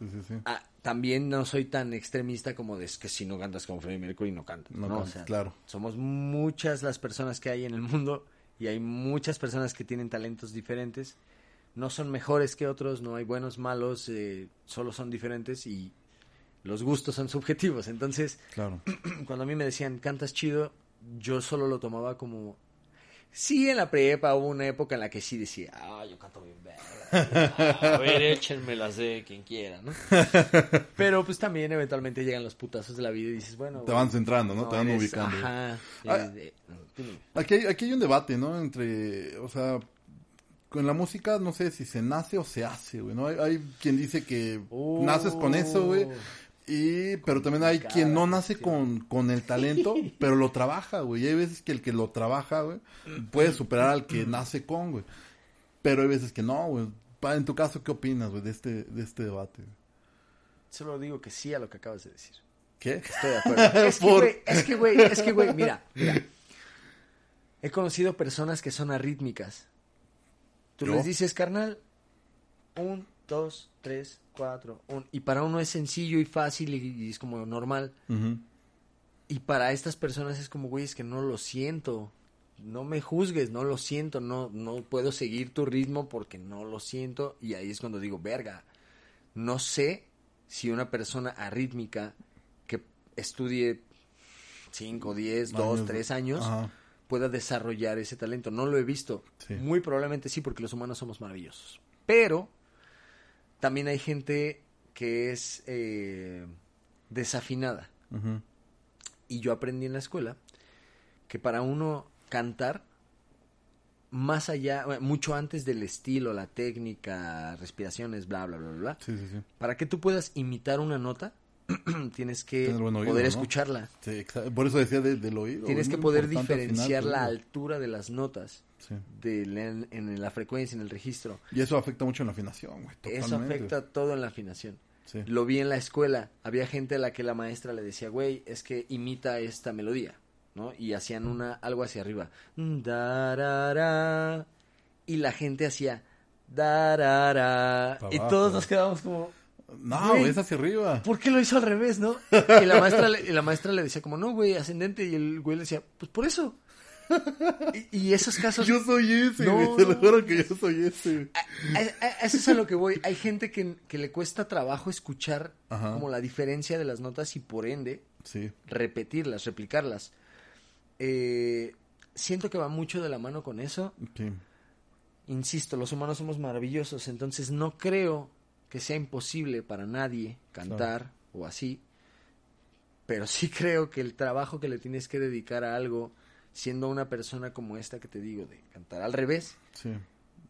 sí, sí, sí. Ah, también no soy tan extremista como de es que si no cantas como Freddie Mercury no cantas. No, ¿no? claro. Somos muchas las personas que hay en el mundo y hay muchas personas que tienen talentos diferentes no son mejores que otros, no hay buenos, malos, eh, solo son diferentes y los gustos son *laughs* subjetivos. Entonces, claro. *clears throat* cuando a mí me decían, cantas chido, yo solo lo tomaba como... Sí, en la prepa hubo una época en la que sí decía, ah, yo canto bien *laughs* A ver, échenme las de quien quiera, ¿no? *laughs* Pero pues también eventualmente llegan los putazos de la vida y dices, bueno... Te van centrando, ¿no? te van ubicando. Ajá. Ah, aquí, aquí hay un debate, ¿no? Entre, o sea, con la música no sé si se nace o se hace, güey, Hay, quien dice que naces con eso, güey. Oh. Y, pero también hay quien no nace con, con el talento, *laughs* pero lo trabaja, güey. Y hay veces que el que lo trabaja, güey, puede superar al que nace con, güey. Pero hay veces que no, güey. En tu caso, ¿qué opinas, güey, de este, de este debate? Solo digo que sí a lo que acabas de decir. ¿Qué? Estoy de *laughs* acuerdo. es que, güey, es que, güey, mira, *laughs* mira. He conocido personas que son arrítmicas Tú les dices, carnal, un, dos, tres, cuatro, un. Y para uno es sencillo y fácil y, es como normal. Y para estas personas es como, güey, es que no lo siento. No me juzgues, no lo siento, no, no puedo seguir tu ritmo porque no lo siento. Y ahí es cuando digo, verga, no sé si una persona arrítmica que estudie cinco, diez, dos, tres años, pueda desarrollar ese talento. No lo he visto. Muy probablemente sí, porque los humanos somos maravillosos. Pero también hay gente que es eh, desafinada. Y yo aprendí en la escuela que para uno cantar, más allá, mucho antes del estilo, la técnica, respiraciones, bla, bla, bla, bla, para que tú puedas imitar una nota, *clears throat* tienes que poder escucharla. Por eso decía del oído. Tienes que poder diferenciar la altura de las notas. en, la frecuencia, en el registro. Y eso afecta mucho en la afinación, Eso afecta todo en la afinación. Lo vi en la escuela. Había gente a la que la maestra le decía, güey, es que imita esta melodía, ¿no? Y hacían mm. una, algo hacia arriba. Y la gente hacía... Y todos nos quedamos como... No, es hacia arriba. ¿Por qué lo hizo al revés, no? *laughs* Y la maestra, le, decía como, no, güey, ascendente. Y el güey le decía, pues por eso. Y, esos casos... Yo soy ese, no, te lo juro que yo soy ese. eso es a lo que voy. Hay gente que, le cuesta trabajo escuchar como la diferencia de las notas y por ende repetirlas, replicarlas. Eh, siento que va mucho de la mano con eso. Insisto, los humanos somos maravillosos, entonces no creo que sea imposible para nadie cantar o así, pero sí *laughs* creo que el trabajo que le tienes que dedicar a algo, siendo una persona como esta que te digo, de cantar al revés,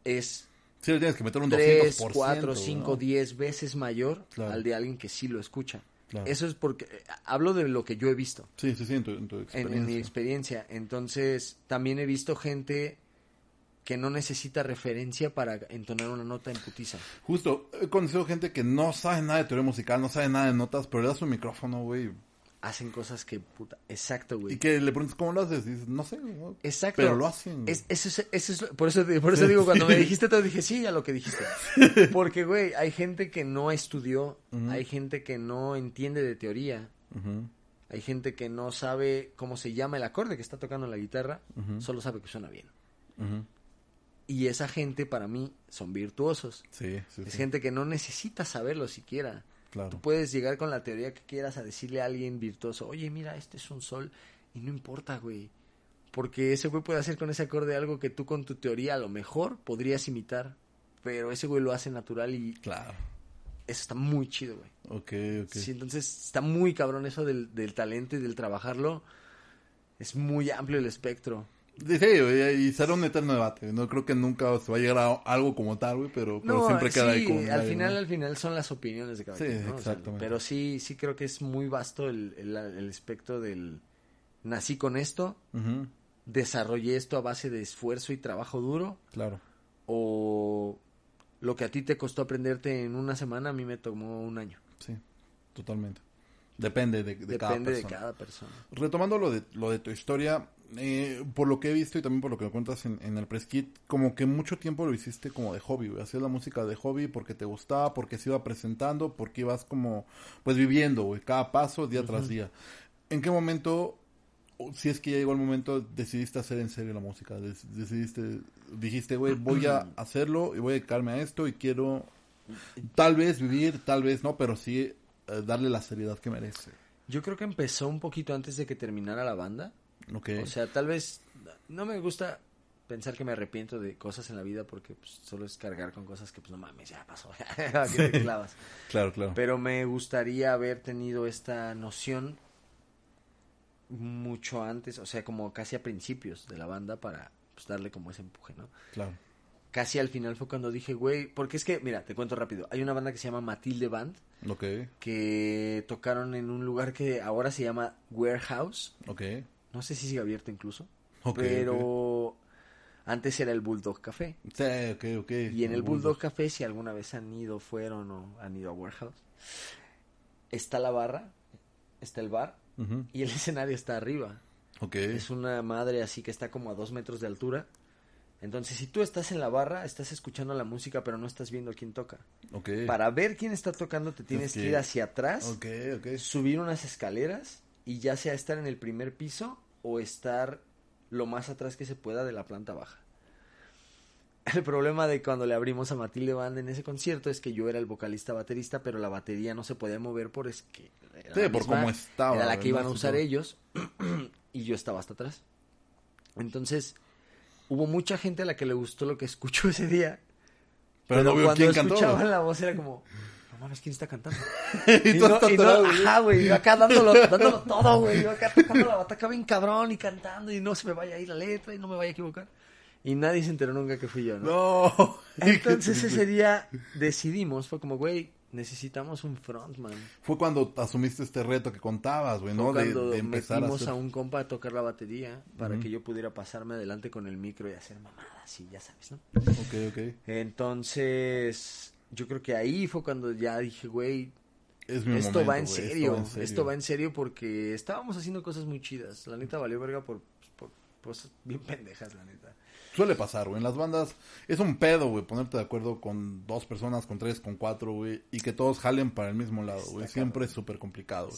es... tres, cuatro, tienes que veces mayor al de alguien que sí lo escucha. Eso es porque eh, hablo de lo que yo he visto. Sí, sí, sí, en, tu, experiencia. en mi experiencia. Entonces, también he visto gente que no necesita referencia para entonar una nota en putiza. Justo, he conocido gente que no sabe nada de teoría musical, no sabe nada de notas, pero le das un micrófono, güey. Hacen cosas que puta. Exacto, güey. Y que le preguntas cómo lo haces, y dices, no sé, güey. Exacto. Pero lo hacen. es, por eso, por eso digo, cuando *laughs* me dijiste todo, dije, sí, a lo que dijiste. *laughs* Porque, güey, hay gente que no estudió, hay gente que no entiende de teoría. Hay gente que no sabe cómo se llama el acorde que está tocando la guitarra, solo sabe que suena bien. Ajá. Y esa gente para mí son virtuosos. Sí, es gente que no necesita saberlo siquiera. Claro. Tú puedes llegar con la teoría que quieras a decirle a alguien virtuoso, oye, mira, este es un sol y no importa, güey. Porque ese güey puede hacer con ese acorde algo que tú con tu teoría a lo mejor podrías imitar. Pero ese güey lo hace natural y... Claro. Eso está muy chido, güey. Ok, ok. Sí, entonces está muy cabrón eso del, del talento y del trabajarlo. Es muy amplio el espectro. Sí, y será un eterno debate. No creo que nunca se va a llegar a algo como tal, güey, pero, siempre queda ahí como al final, al final son las opiniones de cada sí, exactamente. pero sí, sí creo que es muy vasto el, el, espectro del nací con esto, desarrollé esto a base de esfuerzo y trabajo duro. Claro. O lo que a ti te costó aprenderte en una semana, a mí me tomó un año. Sí, totalmente. Depende de, cada persona. Retomando lo de, lo de tu historia, eh, por lo que he visto y también por lo que me cuentas en, el press kit, como que mucho tiempo lo hiciste como de hobby, güey. Hacías la música de hobby porque te gustaba, porque se iba presentando, porque ibas como, pues viviendo, güey, cada paso, día tras día. ¿En qué momento, si es que ya llegó el momento, decidiste hacer en serio la música? decidiste, dijiste, güey, voy a hacerlo y voy a dedicarme a esto y quiero tal vez vivir, tal vez no, pero sí eh, darle la seriedad que merece. Yo creo que empezó un poquito antes de que terminara la banda. O sea, tal vez no me gusta pensar que me arrepiento de cosas en la vida porque pues, solo es cargar con cosas que pues no mames, ya pasó, *laughs* claro, claro. Pero me gustaría haber tenido esta noción mucho antes, o sea, como casi a principios de la banda para pues, darle como ese empuje, ¿no? Claro casi al final fue cuando dije, güey, porque es que, mira, te cuento rápido, hay una banda que se llama Matilde Band, Ok. que tocaron en un lugar que ahora se llama Warehouse, Ok. no sé si sigue abierto incluso, pero antes era el Bulldog Café. Sí, y en el Bulldog Café, si alguna vez han ido, fueron o han ido a Warehouse, está la barra, está el bar, y el *laughs* escenario está arriba. Es una madre así que está como a dos metros de altura. Entonces, si tú estás en la barra, estás escuchando la música, pero no estás viendo quién toca. Okay. Para ver quién está tocando, te tienes que ir hacia atrás, subir unas escaleras y ya sea estar en el primer piso o estar lo más atrás que se pueda de la planta baja. *laughs* El problema de cuando le abrimos a Matilde Band en ese concierto es que yo era el vocalista baterista, pero la batería no se podía mover por es que por cómo estaba, era la que iban a usar ellos *clears throat* y yo estaba hasta atrás. Entonces, hubo mucha gente a la que le gustó lo que escuchó ese día. Pero, no cuando quién escuchaban la voz era como, no mames, ¿quién está cantando? *laughs* y, no, y ajá, güey, yo acá dándolo, *laughs* dándolo todo, güey, yo acá tocando la bataca bien cabrón y cantando y no se me vaya a ir la letra y no me vaya a equivocar. Y nadie se enteró nunca que fui yo, ¿no? No. *laughs* Entonces ese día decidimos, fue como, güey, necesitamos un frontman. Fue cuando asumiste este reto que contabas, güey, ¿no? cuando de, empezar metimos a, un compa a tocar la batería para que yo pudiera pasarme adelante con el micro y hacer mamadas y ya sabes, ¿no? Ok, ok. Entonces, yo creo que ahí fue cuando ya dije, güey, esto va en serio, esto va en serio, porque estábamos haciendo cosas muy chidas. La neta valió verga por cosas bien pendejas, la neta suele pasar, güey. En las bandas es un pedo, güey, ponerte de acuerdo con dos personas, con tres, con cuatro, güey, y que todos jalen para el mismo lado, güey. Siempre es súper complicado,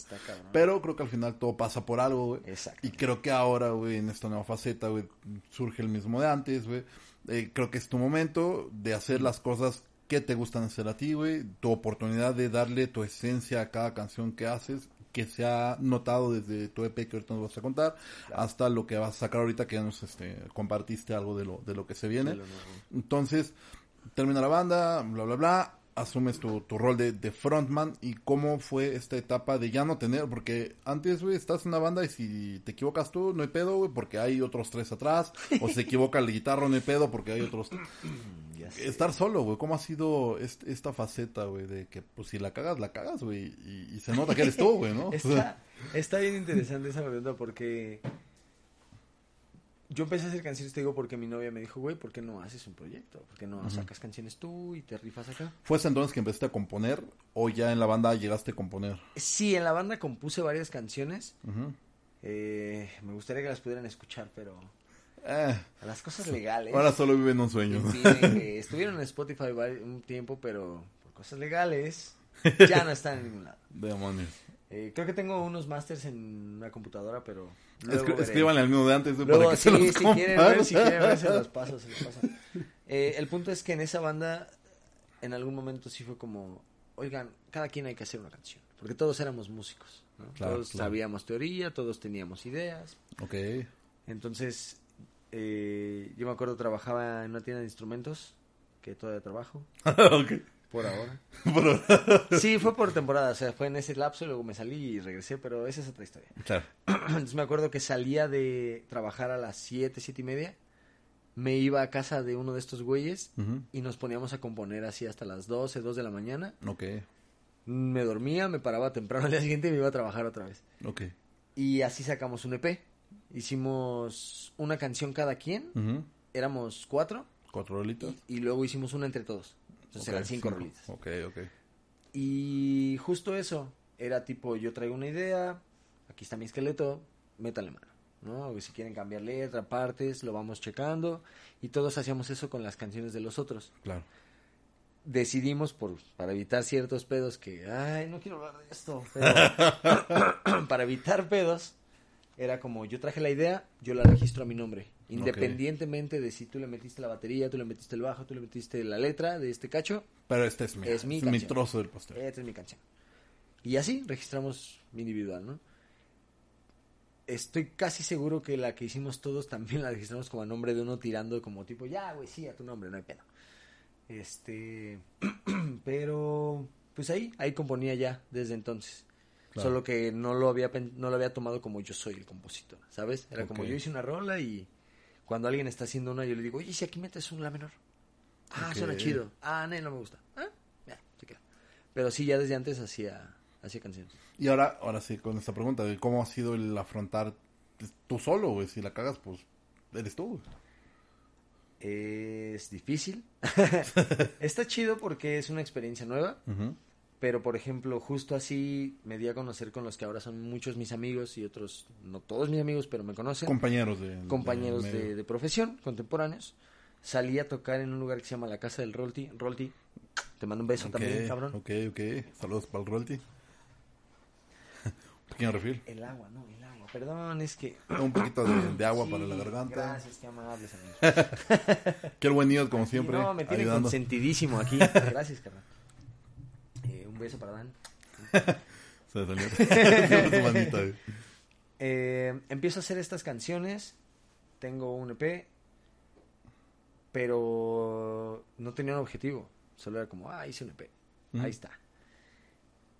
Pero creo que al final todo pasa por algo, güey. Exacto. Y creo que ahora, güey, en esta nueva faceta, güey, surge el mismo de antes, güey. Eh, creo que es tu momento de hacer las cosas que te gustan hacer a ti, güey. Tu oportunidad de darle tu esencia a cada canción que haces que se ha notado desde tu EP que ahorita nos vas a contar, hasta lo que vas a sacar ahorita que ya nos este, compartiste algo de lo, de lo que se viene. Entonces, termina la banda, bla, bla, bla asumes tu, rol de, frontman y cómo fue esta etapa de ya no tener, porque antes, güey, estás en una banda y si te equivocas tú, no hay pedo, güey, porque hay otros tres atrás, o si se equivoca el guitarro, no hay pedo, porque hay otros... *coughs* Estar solo, güey, ¿cómo ha sido esta faceta, güey, de que pues si la cagas, la cagas, güey, y, se nota que eres tú, güey, ¿no? *laughs* Está, está bien interesante esa pregunta porque yo empecé a hacer canciones, te digo, porque mi novia me dijo, güey, ¿por qué no haces un proyecto? ¿Por qué no sacas canciones tú y te rifas acá? ¿Fue entonces que empezaste a componer o ya en la banda llegaste a componer? Sí, en la banda compuse varias canciones. Eh, me gustaría que las pudieran escuchar, pero... Eh, las cosas legales. Ahora solo viven un sueño. Eh, *laughs* estuvieron en Spotify un tiempo, pero por cosas legales *laughs* ya no están en ningún lado. Demonios. Eh, creo que tengo unos másters en una computadora, pero. Escriban al mismo de antes sí, si quieren *laughs* se los paso, se eh, paso. el punto es que en esa banda, en algún momento sí fue como, oigan, cada quien hay que hacer una canción. Porque todos éramos músicos, todos sabíamos teoría, todos teníamos ideas. Ok. Entonces, eh, yo me acuerdo trabajaba en una tienda de instrumentos, que todavía trabajo. *laughs* ok. *laughs* Por ahora. sí, fue por temporada, o sea, fue en ese lapso y luego me salí y regresé, pero esa es otra historia. Claro. *clears throat* Entonces me acuerdo que salía de trabajar a las 7, 7 y media, me iba a casa de uno de estos güeyes y nos poníamos a componer así hasta las 12, 2 de la mañana. Ok. Me dormía, me paraba temprano al día siguiente y me iba a trabajar otra vez. Ok. Y así sacamos un EP. Hicimos una canción cada quien. Éramos cuatro. Cuatro y luego hicimos una entre todos. Entonces eran cinco, cinco, Ok, ok. Y justo eso, era tipo, yo traigo una idea, aquí está mi esqueleto, métale mano. ¿no? Si quieren cambiar letra, partes, lo vamos checando. Y todos hacíamos eso con las canciones de los otros. Claro. Decidimos, por, para evitar ciertos pedos, que, ay, no quiero hablar de esto, *laughs* *coughs* para evitar pedos, era como, yo traje la idea, yo la registro a mi nombre. Independientemente de si tú le metiste la batería, tú le metiste el bajo, tú le metiste la letra de este cacho. Pero este es mi, es mi, es mi trozo del pastel. Este es mi canción. Y así registramos mi individual, ¿no? Estoy casi seguro que la que hicimos todos también *laughs* la registramos como a nombre de uno tirando como tipo, ya, güey, sí, a tu nombre, no hay pena. Este, *clears throat* pero pues ahí, ahí componía ya desde entonces. Solo que no lo había no lo había tomado como yo soy el compositor, ¿sabes? Era como yo hice una rola y cuando alguien está haciendo una, yo le digo, oye, si aquí metes un la menor. Ah, suena chido. Ah, no, no me gusta. Ah, ya, se Pero sí, ya desde antes hacía, hacía canciones. Y ahora, ahora sí, con esta pregunta, de ¿cómo ha sido el afrontar tú solo, güey? Si la cagas, pues eres tú. Es difícil. *laughs* está chido porque es una experiencia nueva. Ajá. Pero, por ejemplo, justo así me di a conocer con los que ahora son muchos mis amigos y otros, no todos mis amigos, pero me conocen. Compañeros de... Compañeros de, profesión, contemporáneos. Salí a tocar en un lugar que se llama La Casa del Rolti. Rolti, te mando un beso también, cabrón. Ok, ok. Saludos para el Rolti. *laughs* pequeño refil. El agua, no, el agua. Perdón, es que... *clears throat* Un poquito de, agua para la garganta. Gracias, qué amables *laughs* amigos. qué buen día, como siempre. No, me tiene consentidísimo aquí. *laughs* Gracias, carnal para Dan. empiezo a hacer estas canciones. Tengo un EP. Pero no tenía un objetivo. Solo era como, ah, hice un EP. Ahí está.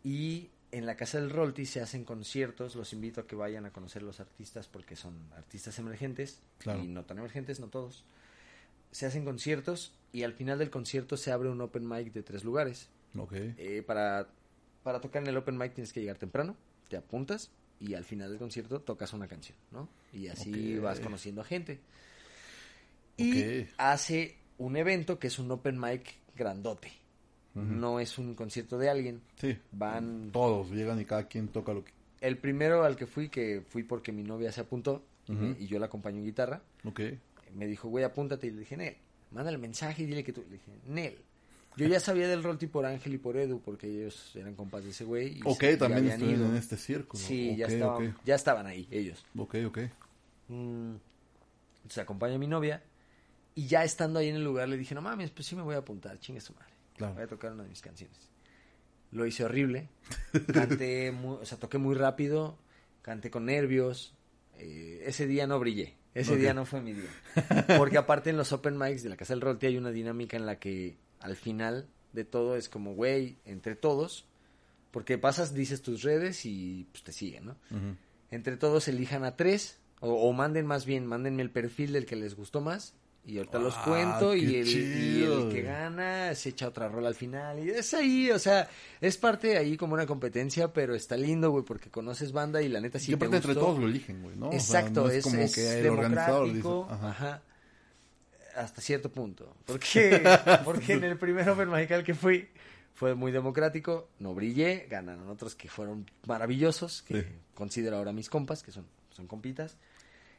Y en la Casa del Rolti se hacen conciertos. Los invito a que vayan a conocer los artistas porque son artistas emergentes. Y no tan emergentes, no todos. Se hacen conciertos y al final del concierto se abre un open mic de tres lugares. Eh, para, para tocar en el open mic tienes que llegar temprano, te apuntas y al final del concierto tocas una canción, ¿no? Y así vas conociendo a gente. Y hace un evento que es un open mic grandote. No es un concierto de alguien. Sí. Van. Todos llegan y cada quien toca lo que. El primero al que fui, que fui porque mi novia se apuntó y yo la acompañé en guitarra. Me dijo, güey, apúntate. Y le dije, Nel, el mensaje y dile que tú. Le dije, Nel, yo ya sabía del Rolti por Ángel y por Edu, porque ellos eran compas de ese güey. Y ok, también estuvieron en este círculo. Sí, ya, estaban, ahí, ellos. Ok, ok. Mm, se acompaña mi novia. Y ya estando ahí en el lugar le dije, no mames, pues sí me voy a apuntar, chingue su madre. Claro. Voy a tocar una de mis canciones. Lo hice horrible. Canté, muy, o sea, toqué muy rápido, canté con nervios. Eh, ese día no brillé. Ese día no fue mi día. Porque aparte en los open mics de la Casa del Rolti hay una dinámica en la que al final de todo es como, güey, entre todos, porque pasas, dices tus redes y pues, te siguen, ¿no? Entre todos elijan a tres, o, manden más bien, mándenme el perfil del que les gustó más, y ahorita los ah, cuento, y el, que gana se echa otra rola al final, y es ahí, o sea, es parte ahí como una competencia, pero está lindo, güey, porque conoces banda y la neta sí. Y entre todos lo eligen, güey, ¿no? Exacto, es, como que democrático, ajá hasta cierto punto. Porque, *laughs* porque en el primer Open Magical que fui fue muy democrático, no brillé, ganaron otros que fueron maravillosos, que considero ahora mis compas, que son, son compitas.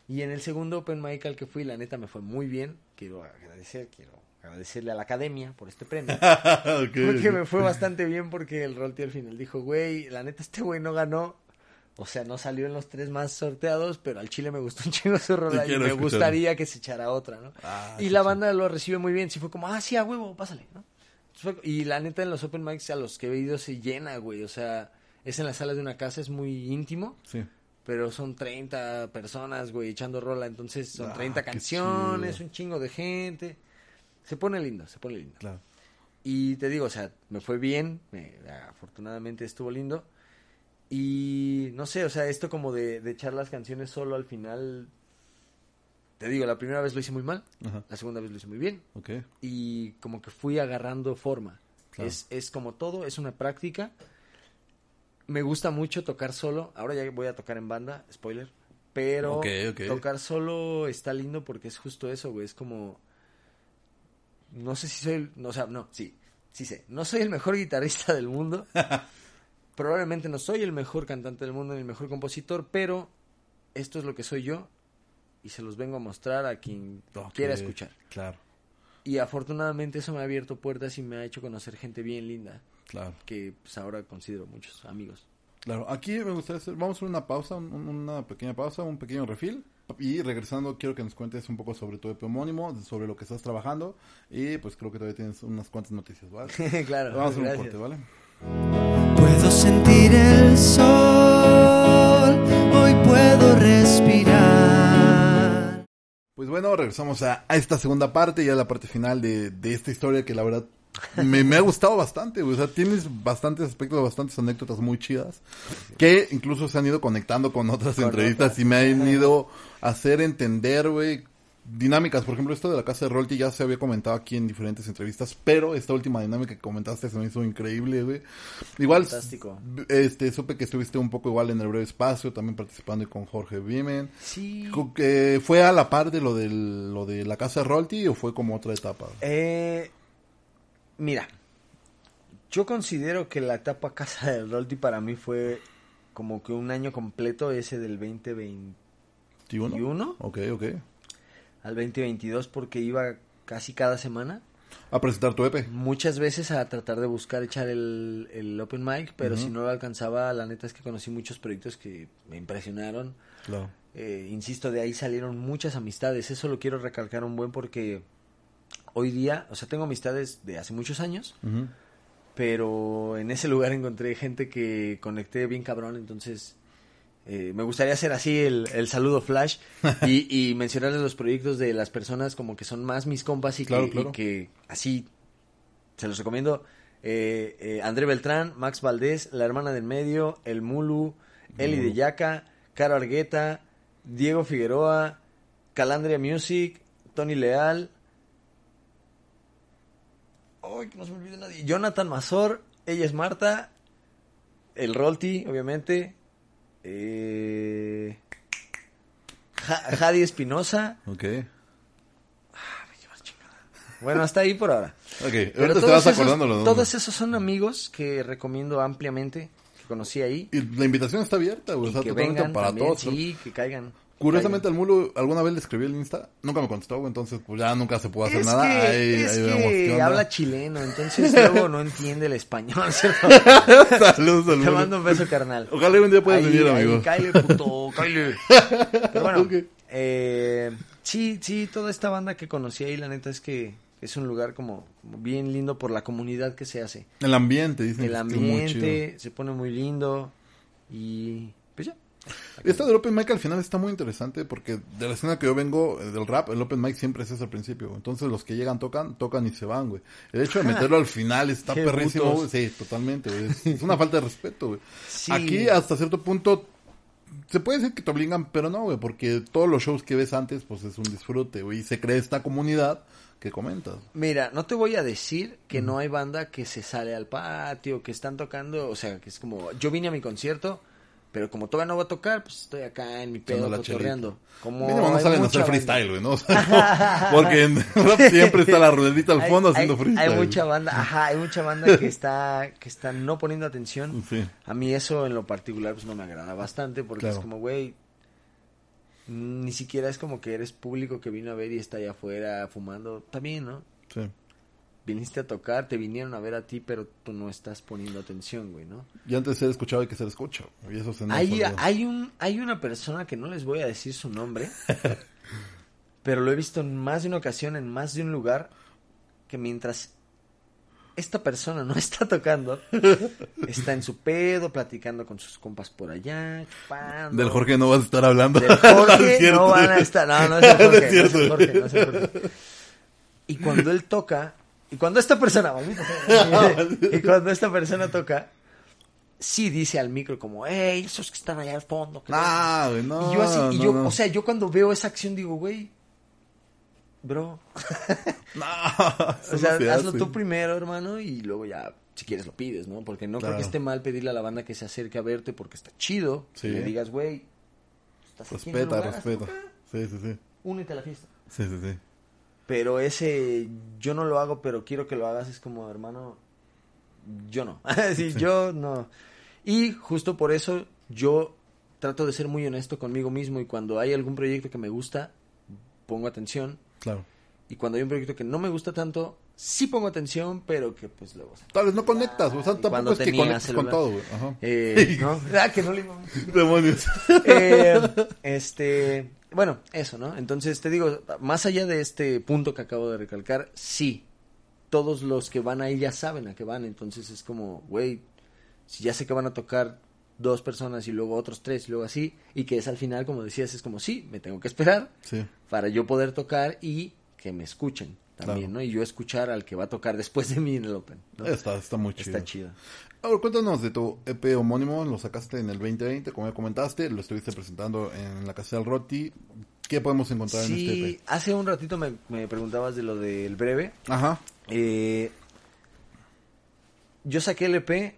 Y en el segundo Open Magical que fui, la neta me fue muy bien. Quiero agradecer, quiero agradecerle a la academia por este premio. *laughs* Porque me fue bastante bien porque el Rolti al final dijo, güey, la neta este güey no ganó, o sea, no salió en los tres más sorteados, pero al Chile me gustó un chingo su rola y, me gustaría que se echara otra, ¿no? Ah, y la banda lo recibe muy bien. si fue como, ah, sí, a huevo, pásale, ¿no? Y la neta en los open mics a los que he ido se llena, güey. O sea, es en la sala de una casa, es muy íntimo. Sí. Pero son 30 personas, güey, echando rola. Entonces son 30 ah, canciones, un chingo de gente. Se pone lindo, se pone lindo. Claro. Y te digo, o sea, me fue bien, afortunadamente estuvo lindo y no sé, o sea, esto como de, echar las canciones solo al final. Te digo, la primera vez lo hice muy mal, la segunda vez lo hice muy bien. Y como que fui agarrando forma. Es, como todo, es una práctica. Me gusta mucho tocar solo. Ahora ya voy a tocar en banda, spoiler. Pero tocar solo está lindo porque es justo eso, güey. Es como. No sé si soy. No, o sea, no, sí. Sí sé. No soy el mejor guitarrista del mundo. *laughs* probablemente no soy el mejor cantante del mundo ni el mejor compositor, pero esto es lo que soy yo y se los vengo a mostrar a quien quiera escuchar. Claro. Y afortunadamente eso me ha abierto puertas y me ha hecho conocer gente bien linda. Claro. Que pues ahora considero muchos amigos. Claro, aquí me gustaría hacer, vamos a hacer una pausa, una pequeña pausa, un pequeño refil. Y regresando, quiero que nos cuentes un poco sobre tu homónimo, sobre lo que estás trabajando. Y pues creo que todavía tienes unas cuantas noticias, ¿vale? *laughs* claro. Vamos a un corte, ¿vale? sol, hoy puedo respirar. Pues bueno, regresamos a, esta segunda parte, y a la parte final de, esta historia que la verdad me, ha gustado bastante, o sea, tienes bastantes aspectos, bastantes anécdotas muy chidas, que incluso se han ido conectando con otras entrevistas y me han ido a hacer entender, güey, dinámicas, por ejemplo, esto de la casa de Rolti ya se había comentado aquí en diferentes entrevistas, pero esta última dinámica que comentaste se me hizo increíble, güey. Igual, este, supe que estuviste un poco igual en el breve espacio, también participando con Jorge Bimen. Sí. Eh, ¿Fue a la par de lo, de lo de la casa de Rolti o fue como otra etapa? Eh, mira, yo considero que la etapa casa de Rolti para mí fue como que un año completo, ese del 2021. ¿21? Ok, ok al 2022 porque iba casi cada semana. A presentar tu EP. Muchas veces a tratar de buscar echar el, el open mic, pero si no lo alcanzaba, la neta es que conocí muchos proyectos que me impresionaron. Eh, insisto, de ahí salieron muchas amistades. Eso lo quiero recalcar un buen porque hoy día, o sea, tengo amistades de hace muchos años, pero en ese lugar encontré gente que conecté bien cabrón, entonces eh, me gustaría hacer así el, saludo flash *laughs* y, mencionarles los proyectos de las personas como que son más mis compas y, claro, que, que, así se los recomiendo. Eh, eh, André Beltrán, Max Valdés, La Hermana del Medio, El Mulu, Eli de Yaca, Caro Argueta, Diego Figueroa, Calandria Music, Tony Leal. Jonathan Mazor, ella es Marta, el Rolti, obviamente, eh, Espinosa. Ok. Bueno, hasta ahí por ahora. Ok, Todos esos son amigos que recomiendo ampliamente, que conocí ahí. Y la invitación está abierta, o que vengan para todos. Sí, que caigan. Curiosamente, al mulo alguna vez le escribí el Insta, nunca me contestó, entonces pues ya nunca se pudo hacer nada. es que habla chileno, entonces luego no entiende el español, *laughs* Saludos, Saludos Te mando un beso, carnal. Ojalá un día puedas venir, amigo. Kyle, *laughs* puto, Pero bueno, eh, sí, sí, toda esta banda que conocí ahí, la neta es que es un lugar como, bien lindo por la comunidad que se hace. El ambiente, dicen. El ambiente, se pone muy lindo y esta del Open Mic al final está muy interesante porque de la escena que yo vengo, eh, del rap, el Open Mic siempre es ese al principio. Entonces los que llegan tocan, tocan y se van, güey. El hecho de meterlo al final está *laughs* perrísimo, Sí, totalmente, Es, una falta de respeto, güey. Aquí hasta cierto punto se puede decir que te obligan, pero no, güey, porque todos los shows que ves antes, pues es un disfrute, güey, y se crea esta comunidad que comentas. Mira, no te voy a decir que no hay banda que se sale al patio, que están tocando, o sea, que es como, yo vine a mi concierto pero como todavía no va a tocar, pues estoy acá en mi pedo cotorreando. Como Mínimo no saben hacer freestyle, güey, ¿no? *laughs* porque *laughs* siempre está la ruedita al fondo haciendo freestyle. Hay mucha banda, ajá, hay mucha banda que está, que está no poniendo atención. A mí eso en lo particular pues no me agrada bastante porque es como, güey, ni siquiera es como que eres público que vino a ver y está allá afuera fumando. También, ¿no? Sí viniste a tocar, te vinieron a ver a ti, pero tú no estás poniendo atención, güey, ¿no? Y antes de ser escuchado hay que se hay, hay, un, hay una persona que no les voy a decir su nombre, *laughs* pero lo he visto en más de una ocasión, en más de un lugar, que mientras esta persona no *laughs* está tocando, está en su pedo, platicando con sus compas por allá, Del Jorge no vas a estar hablando. Del Jorge *laughs* no van a estar, no, no es el Jorge, Jorge, no es el Jorge. Y cuando él toca, y cuando esta persona, *laughs* *laughs* y cuando esta persona toca, sí dice al micro como, hey, esos que están allá al fondo. no, y yo así, y yo, o sea, yo cuando veo esa acción digo, güey, bro. *laughs* no, o sea, hazlo tú primero, hermano, y luego ya, si quieres, lo pides, ¿no? Porque no creo que esté mal pedirle a la banda que se acerque a verte porque está chido. Sí. Y le digas, güey, estás Respeta, respeta. Sí, sí, sí. Únete a la fiesta. Sí, sí, sí. Pero ese yo no lo hago, pero quiero que lo hagas es como, hermano, yo no. *laughs* sí, yo no. Y justo por eso yo trato de ser muy honesto conmigo mismo y cuando hay algún proyecto que me gusta, pongo atención. Claro. Y cuando hay un proyecto que no me gusta tanto, sí pongo atención, pero que pues luego... Tal vez no conectas, o sea, ah, tampoco conectas con todo, Ajá. Eh, *laughs* ¿no? Ah, que no le... *laughs* Demonios. Eh, este... Bueno, eso, ¿no? Entonces te digo, más allá de este punto que acabo de recalcar, sí, todos los que van ahí ya saben a qué van, entonces es como, güey, si ya sé que van a tocar dos personas y luego otros tres y luego así, y que es al final, como decías, es como, sí, me tengo que esperar para yo poder tocar y que me escuchen también, ¿no? Y yo escuchar al que va a tocar después de mí en el Open. Está, está muy chido. Está chido. Ahora, cuéntanos de tu EP homónimo, lo sacaste en el 2020, como ya comentaste, lo estuviste presentando en la Casa del Rotti. ¿Qué podemos encontrar en este EP? hace un ratito me, preguntabas de lo del breve. Ajá. Eh, yo saqué el EP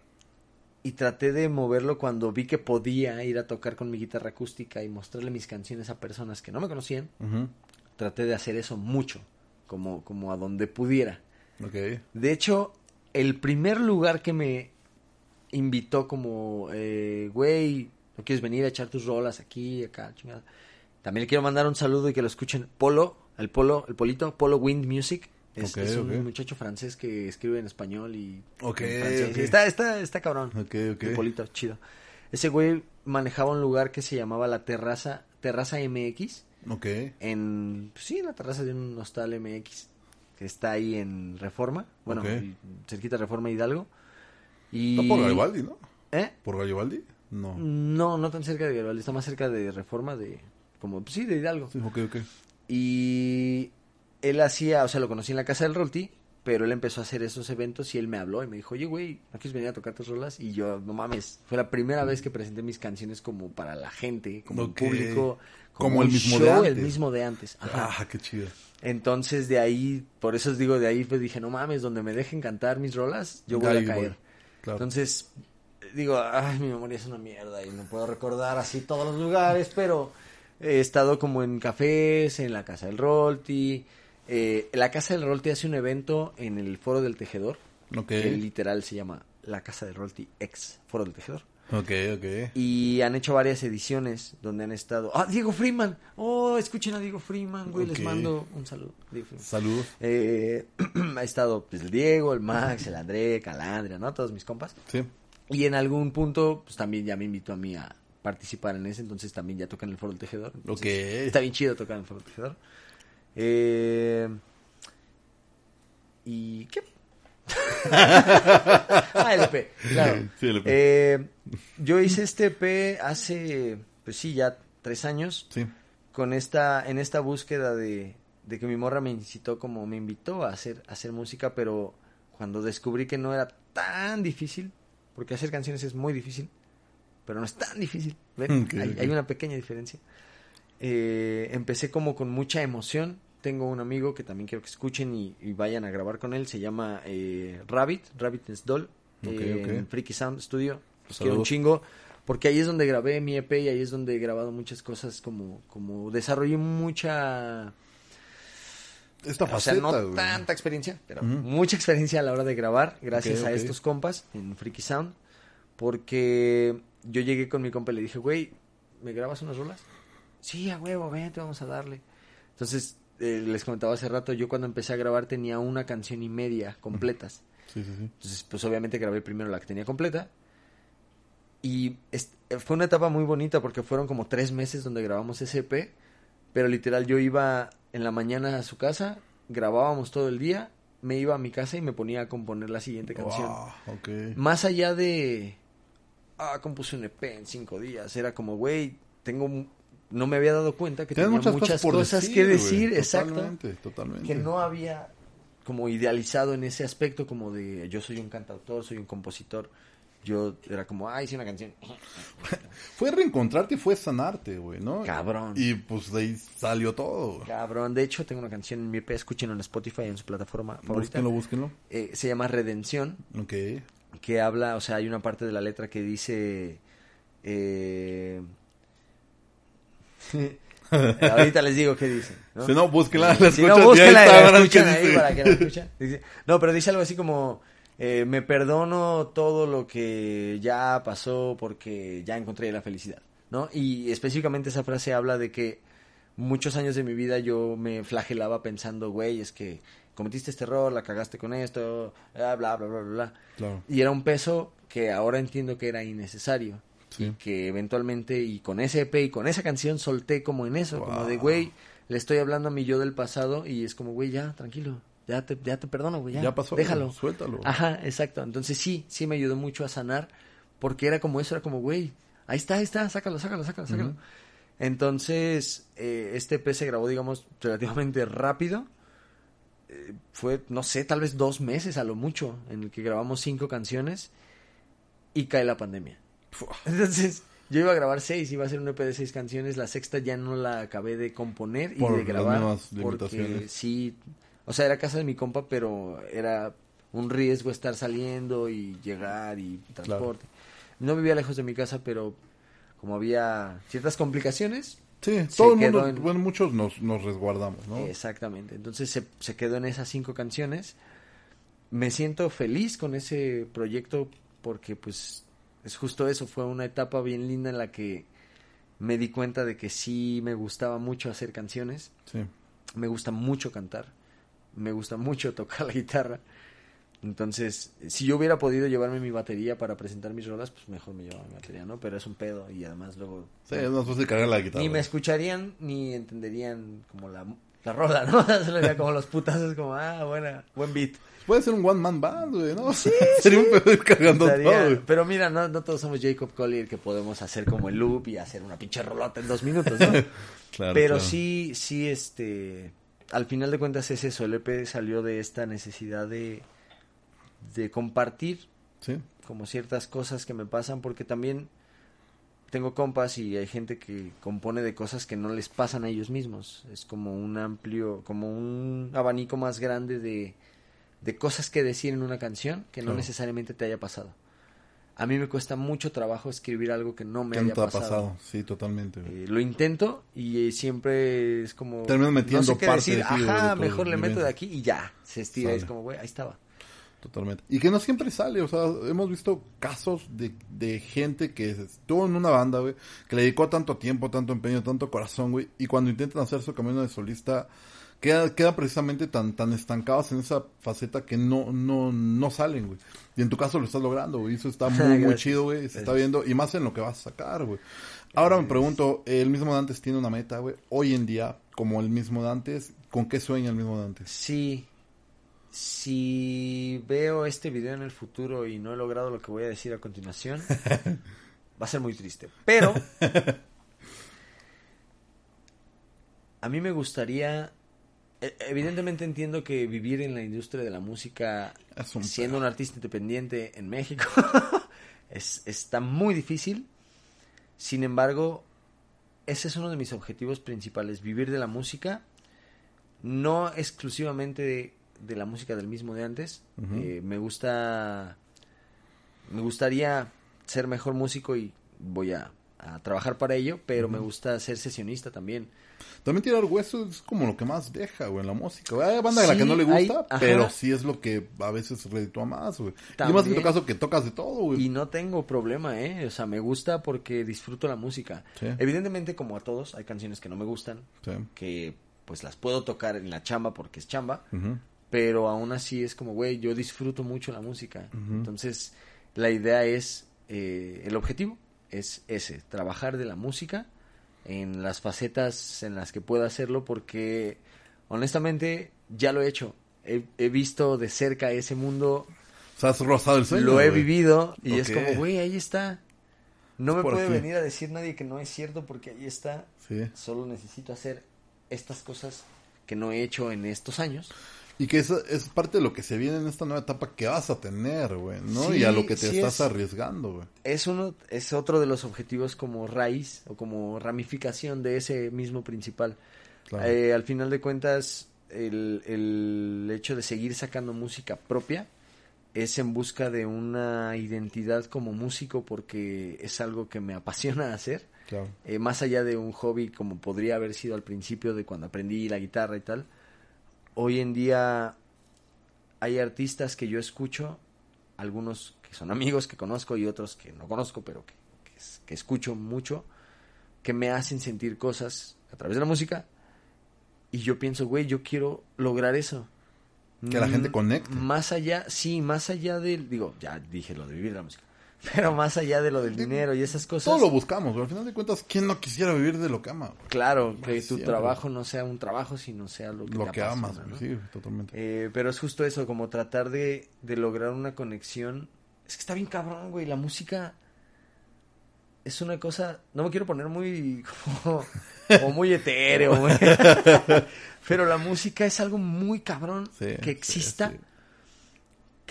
y traté de moverlo cuando vi que podía ir a tocar con mi guitarra acústica y mostrarle mis canciones a personas que no me conocían. Traté de hacer eso mucho como, como a donde pudiera. Okay. De hecho, el primer lugar que me invitó como, eh, güey, ¿no quieres venir a echar tus rolas aquí, acá, chingada? También le quiero mandar un saludo y que lo escuchen. Polo, el Polo, el Polito, Polo Wind Music. Es, un muchacho francés que escribe en español y Ok. Está, está, está cabrón. El Polito, chido. Ese güey manejaba un lugar que se llamaba la Terraza, Terraza MX Ok. En, pues sí, en la terraza de un hostal MX que está ahí en Reforma, bueno, cerquita de Reforma Hidalgo. Y... por Garibaldi, ¿no? ¿Eh? ¿Por Garibaldi? No. No, no tan cerca de Garibaldi, está más cerca de Reforma, de como, pues sí, de Hidalgo. ok, ok. Y él hacía, o sea, lo conocí en la casa del Rolti pero él empezó a hacer esos eventos y él me habló y me dijo, oye, güey, ¿no quieres venir a tocar tus rolas? Y yo, no mames, fue la primera vez que presenté mis canciones como para la gente, como el público, como, el mismo show, de antes. el mismo de antes. Ah, qué chido. Entonces de ahí, por eso os digo, de ahí pues dije, no mames, donde me dejen cantar mis rolas, yo voy a caer. Entonces, digo, ay, mi memoria es una mierda y no puedo recordar así todos los lugares, pero he estado como en cafés, en la Casa del Rolti, eh, la Casa del Rolti hace un evento en el Foro del Tejedor. lo Que literal se llama La Casa del Rolti ex Foro del Tejedor. Ok, ok. Y han hecho varias ediciones donde han estado. ¡Ah, Diego Freeman! ¡Oh, escuchen a Diego Freeman, güey! Les mando un saludo. Salud. Eh, *clears throat* ha estado pues, el Diego, el Max, el André, Calandria, ¿no? Todos mis compas. Sí. Y en algún punto, pues también ya me invitó a mí a participar en ese, entonces también ya tocan el Foro del Tejedor. Lo ok. Está bien chido tocar en el Foro del Tejedor. Eh, ¿Y qué? *laughs* Ah, claro. Eh, yo hice este EP hace, pues sí, ya tres años. Con esta, en esta búsqueda de, que mi morra me incitó como me invitó a hacer, hacer música, pero cuando descubrí que no era tan difícil, porque hacer canciones es muy difícil, pero no es tan difícil. hay, una pequeña diferencia. Eh, empecé como con mucha emoción. Tengo un amigo que también quiero que escuchen y, vayan a grabar con él. Se llama eh, Rabbit, Rabbit is Doll, eh, en Freaky Sound Studio. Los quiero un chingo porque ahí es donde grabé mi EP y ahí es donde he grabado muchas cosas como como desarrollé mucha esta o sea, no tanta experiencia, pero mucha experiencia a la hora de grabar gracias a estos compas en Freaky Sound porque yo llegué con mi compa y le dije, "Güey, ¿me grabas unas rolas?" sí, a huevo, vente, vamos a darle. Entonces, eh, les comentaba hace rato, yo cuando empecé a grabar tenía una canción y media completas. Entonces, pues obviamente grabé primero la que tenía completa. Y eh, fue una etapa muy bonita porque fueron como tres meses donde grabamos ese EP. Pero literal, yo iba en la mañana a su casa, grabábamos todo el día, me iba a mi casa y me ponía a componer la siguiente canción. Más allá de, ah, compuse un EP en cinco días, era como, güey, tengo no me había dado cuenta que tenía muchas, cosas, que decir, exactamente exacto. Totalmente, Que no había como idealizado en ese aspecto como de yo soy un cantautor, soy un compositor. Yo era como, ay, hice una canción. *laughs* fue reencontrarte y fue sanarte, güey, ¿no? Cabrón. Y pues de ahí salió todo. Cabrón. De hecho, tengo una canción en mi EP, escuchen en Spotify, en su plataforma favorita. Búsquenlo, búsquenlo. Eh, se llama Redención. Ok. Que habla, o sea, hay una parte de la letra que dice... Eh, *laughs* Ahorita les digo qué dice. Si no, búsquenla, no, No, pero dice algo así como, eh, me perdono todo lo que ya pasó porque ya encontré la felicidad, ¿no? Y específicamente esa frase habla de que muchos años de mi vida yo me flagelaba pensando, güey, es que cometiste este error, la cagaste con esto, bla, bla, bla, bla, bla. Y era un peso que ahora entiendo que era innecesario que eventualmente y con ese EP y con esa canción solté como en eso, como de güey, le estoy hablando a mi yo del pasado y es como güey, ya, tranquilo. Ya te, ya te perdono, güey. Ya, pasó. Déjalo. suéltalo. Ajá, exacto. Entonces sí, sí me ayudó mucho a sanar. Porque era como eso, era como, güey, ahí está, ahí está, sácalo, sácalo, sácalo, sácalo. Entonces, eh, este EP se grabó, digamos, *laughs* relativamente rápido. Eh, fue, no sé, tal vez dos meses a lo mucho en el que grabamos cinco canciones y cae la pandemia. Entonces, yo iba a grabar seis, iba a ser un EP de seis canciones, la sexta ya no la acabé de componer y de grabar. porque sí, o sea, era casa de mi compa, pero era un riesgo estar saliendo y llegar y transporte. No vivía lejos de mi casa, pero como había ciertas complicaciones. Sí, todo el mundo, bueno, muchos nos, nos, resguardamos, ¿no? Exactamente. Entonces se, se quedó en esas cinco canciones. Me siento feliz con ese proyecto porque pues es justo eso, fue una etapa bien linda en la que me di cuenta de que sí me gustaba mucho hacer canciones. Sí. Me gusta mucho cantar. Me gusta mucho *laughs* tocar la guitarra. Entonces, si yo hubiera podido llevarme mi batería para presentar mis rolas, pues mejor me llevaba mi batería, ¿no? Pero es un pedo y además luego... Sí, no, cargar la guitarra. Ni me escucharían ni entenderían como la, la rola, ¿no? Se *laughs* le veía como los putazos, como, ah, buena, buen beat. Puede ser un one man band, güey, ¿no? Sí, *laughs* Sería un pedo cagando cargando Pero mira, no, todos somos Jacob Collier que podemos hacer como el loop y hacer una pinche rolota en dos minutos, ¿no? *laughs* claro, Pero sí, sí, este. Al final de cuentas es eso. El EP salió de esta necesidad de, de compartir. Sí. Como ciertas cosas que me pasan, porque también tengo compas y hay gente que compone de cosas que no les pasan a ellos mismos. Es como un amplio, como un abanico más grande de, de cosas que decir en una canción que no necesariamente te haya pasado. A mí me cuesta mucho trabajo escribir algo que no me haya pasado. ha pasado? Sí, totalmente. Eh, lo intento y eh, siempre es como... Termino metiendo decir. De Ajá, mejor le meto de aquí y ya. Se estira. Es como, güey, ahí estaba. Totalmente. Y que no siempre sale, o sea, hemos visto casos de, de gente que estuvo en una banda, güey, que le dedicó tanto tiempo, tanto empeño, tanto corazón, güey, y cuando intentan hacer su camino de solista, queda, queda precisamente tan, tan estancados en esa faceta que no, no, no salen, güey. Y en tu caso lo estás logrando, güey, eso está *laughs* muy, muy chido, güey, se está viendo, y más en lo que vas a sacar, güey. Ahora me pregunto, el mismo Dantes tiene una meta, güey, hoy en día, como el mismo Dantes, ¿con qué sueña el mismo Dantes? Sí, si veo este video en el futuro y no he logrado lo que voy a decir a continuación, *laughs* va a ser muy triste. Pero *laughs* a mí me gustaría, e, evidentemente entiendo que vivir en la industria de la música, siendo un artista independiente en México, *laughs* es, está muy difícil. Sin embargo, ese es uno de mis objetivos principales, vivir de la música, no exclusivamente de de la música del mismo de antes. Eh, me gusta, me gustaría ser mejor músico y voy a, a trabajar para ello, pero me gusta ser sesionista también. También tirar hueso es como lo que más deja, güey, en la música. Hay banda la que no le gusta, pero sí es lo que a veces reditúa más, güey. y más en tu caso que tocas de todo, Y no tengo problema, ¿eh? O sea, me gusta porque disfruto la música. Evidentemente, como a todos, hay canciones que no me gustan, que pues las puedo tocar en la chamba porque es chamba, pero aún así es como, güey, yo disfruto mucho la música. Entonces, la idea es, eh, el objetivo es ese, trabajar de la música en las facetas en las que pueda hacerlo, porque honestamente ya lo he hecho. He, visto de cerca ese mundo. O rozado el Lo he vivido y es como, güey, ahí está. No me puede venir a decir nadie que no es cierto porque ahí está. Solo necesito hacer estas cosas que no he hecho en estos años. Y que eso es parte de lo que se viene en esta nueva etapa que vas a tener, güey, ¿no? y a lo que te estás arriesgando, güey. Es uno, es otro de los objetivos como raíz o como ramificación de ese mismo principal. Eh, al final de cuentas, el, hecho de seguir sacando música propia es en busca de una identidad como músico porque es algo que me *laughs* apasiona hacer. Eh, más allá de un hobby como podría haber sido al principio de cuando aprendí la guitarra y tal hoy en día hay artistas que yo escucho, algunos que son amigos que conozco y otros que no conozco, pero que, que, escucho mucho, que me hacen sentir cosas a través de la música. Y yo pienso, güey, yo quiero lograr eso. Que la gente mm, conecte. Más allá, sí, más allá del, digo, ya dije lo de vivir la música. Pero más allá de lo del dinero y esas cosas. Todo lo buscamos, pero al final de cuentas, ¿quién no quisiera vivir de lo que ama? Claro, que tu trabajo no sea un trabajo, sino sea lo que, lo que amas. Sí, totalmente. Eh, pero es justo eso, como tratar de, de lograr una conexión. Es que está bien cabrón, güey. La música es una cosa. No me quiero poner muy. *laughs* como, muy etéreo, güey. *laughs* pero la música es algo muy cabrón que exista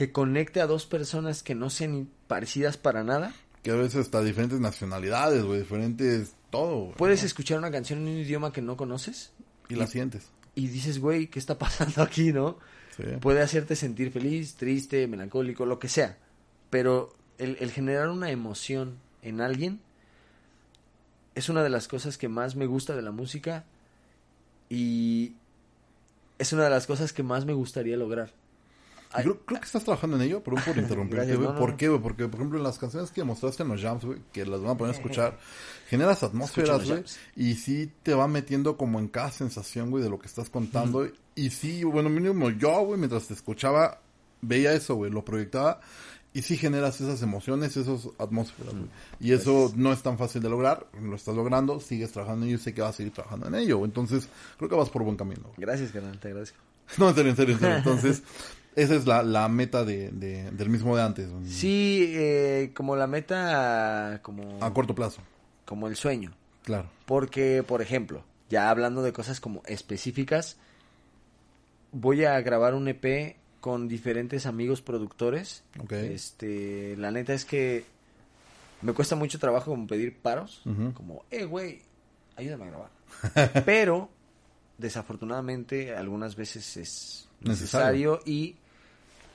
que conecte a dos personas que no sean parecidas para nada. Que a veces hasta diferentes nacionalidades, güey, diferentes todo. Puedes escuchar una canción en un idioma que no conoces. Y, la sientes. Y dices, güey, ¿qué está pasando *laughs* aquí, no? Puede hacerte sentir feliz, triste, melancólico, lo que sea. Pero el generar una emoción en alguien es una de las cosas que más me gusta de la música y es una de las cosas que más me gustaría lograr creo, que estás trabajando en ello, un por *laughs* interrumpirte, güey. ¿Por qué, güey? Porque, por ejemplo, en las canciones que mostraste en los jams, güey, que las van a poner a escuchar, *laughs* generas atmósferas, güey, y sí te va metiendo como en cada sensación, güey, de lo que estás contando. Y sí, bueno, mínimo yo, güey, mientras te escuchaba, veía eso, güey, lo proyectaba. Y sí generas esas emociones, esas atmósferas, güey. Y eso no es tan fácil de lograr, lo estás logrando, sigues trabajando y sé que vas a seguir trabajando en ello. Entonces, creo que vas por buen camino. Gracias, canal, te *laughs* No, en serio. En serio. Entonces, esa es la, la meta de, de, del mismo de antes. Sí, eh, como la meta como... A corto plazo. Como el sueño. Claro. Porque, por ejemplo, ya hablando de cosas como específicas, voy a grabar un EP con diferentes amigos productores. Este, la neta es que me cuesta mucho trabajo como pedir paros. Como, eh, güey, ayúdame a grabar. *laughs* Pero desafortunadamente algunas veces es necesario, y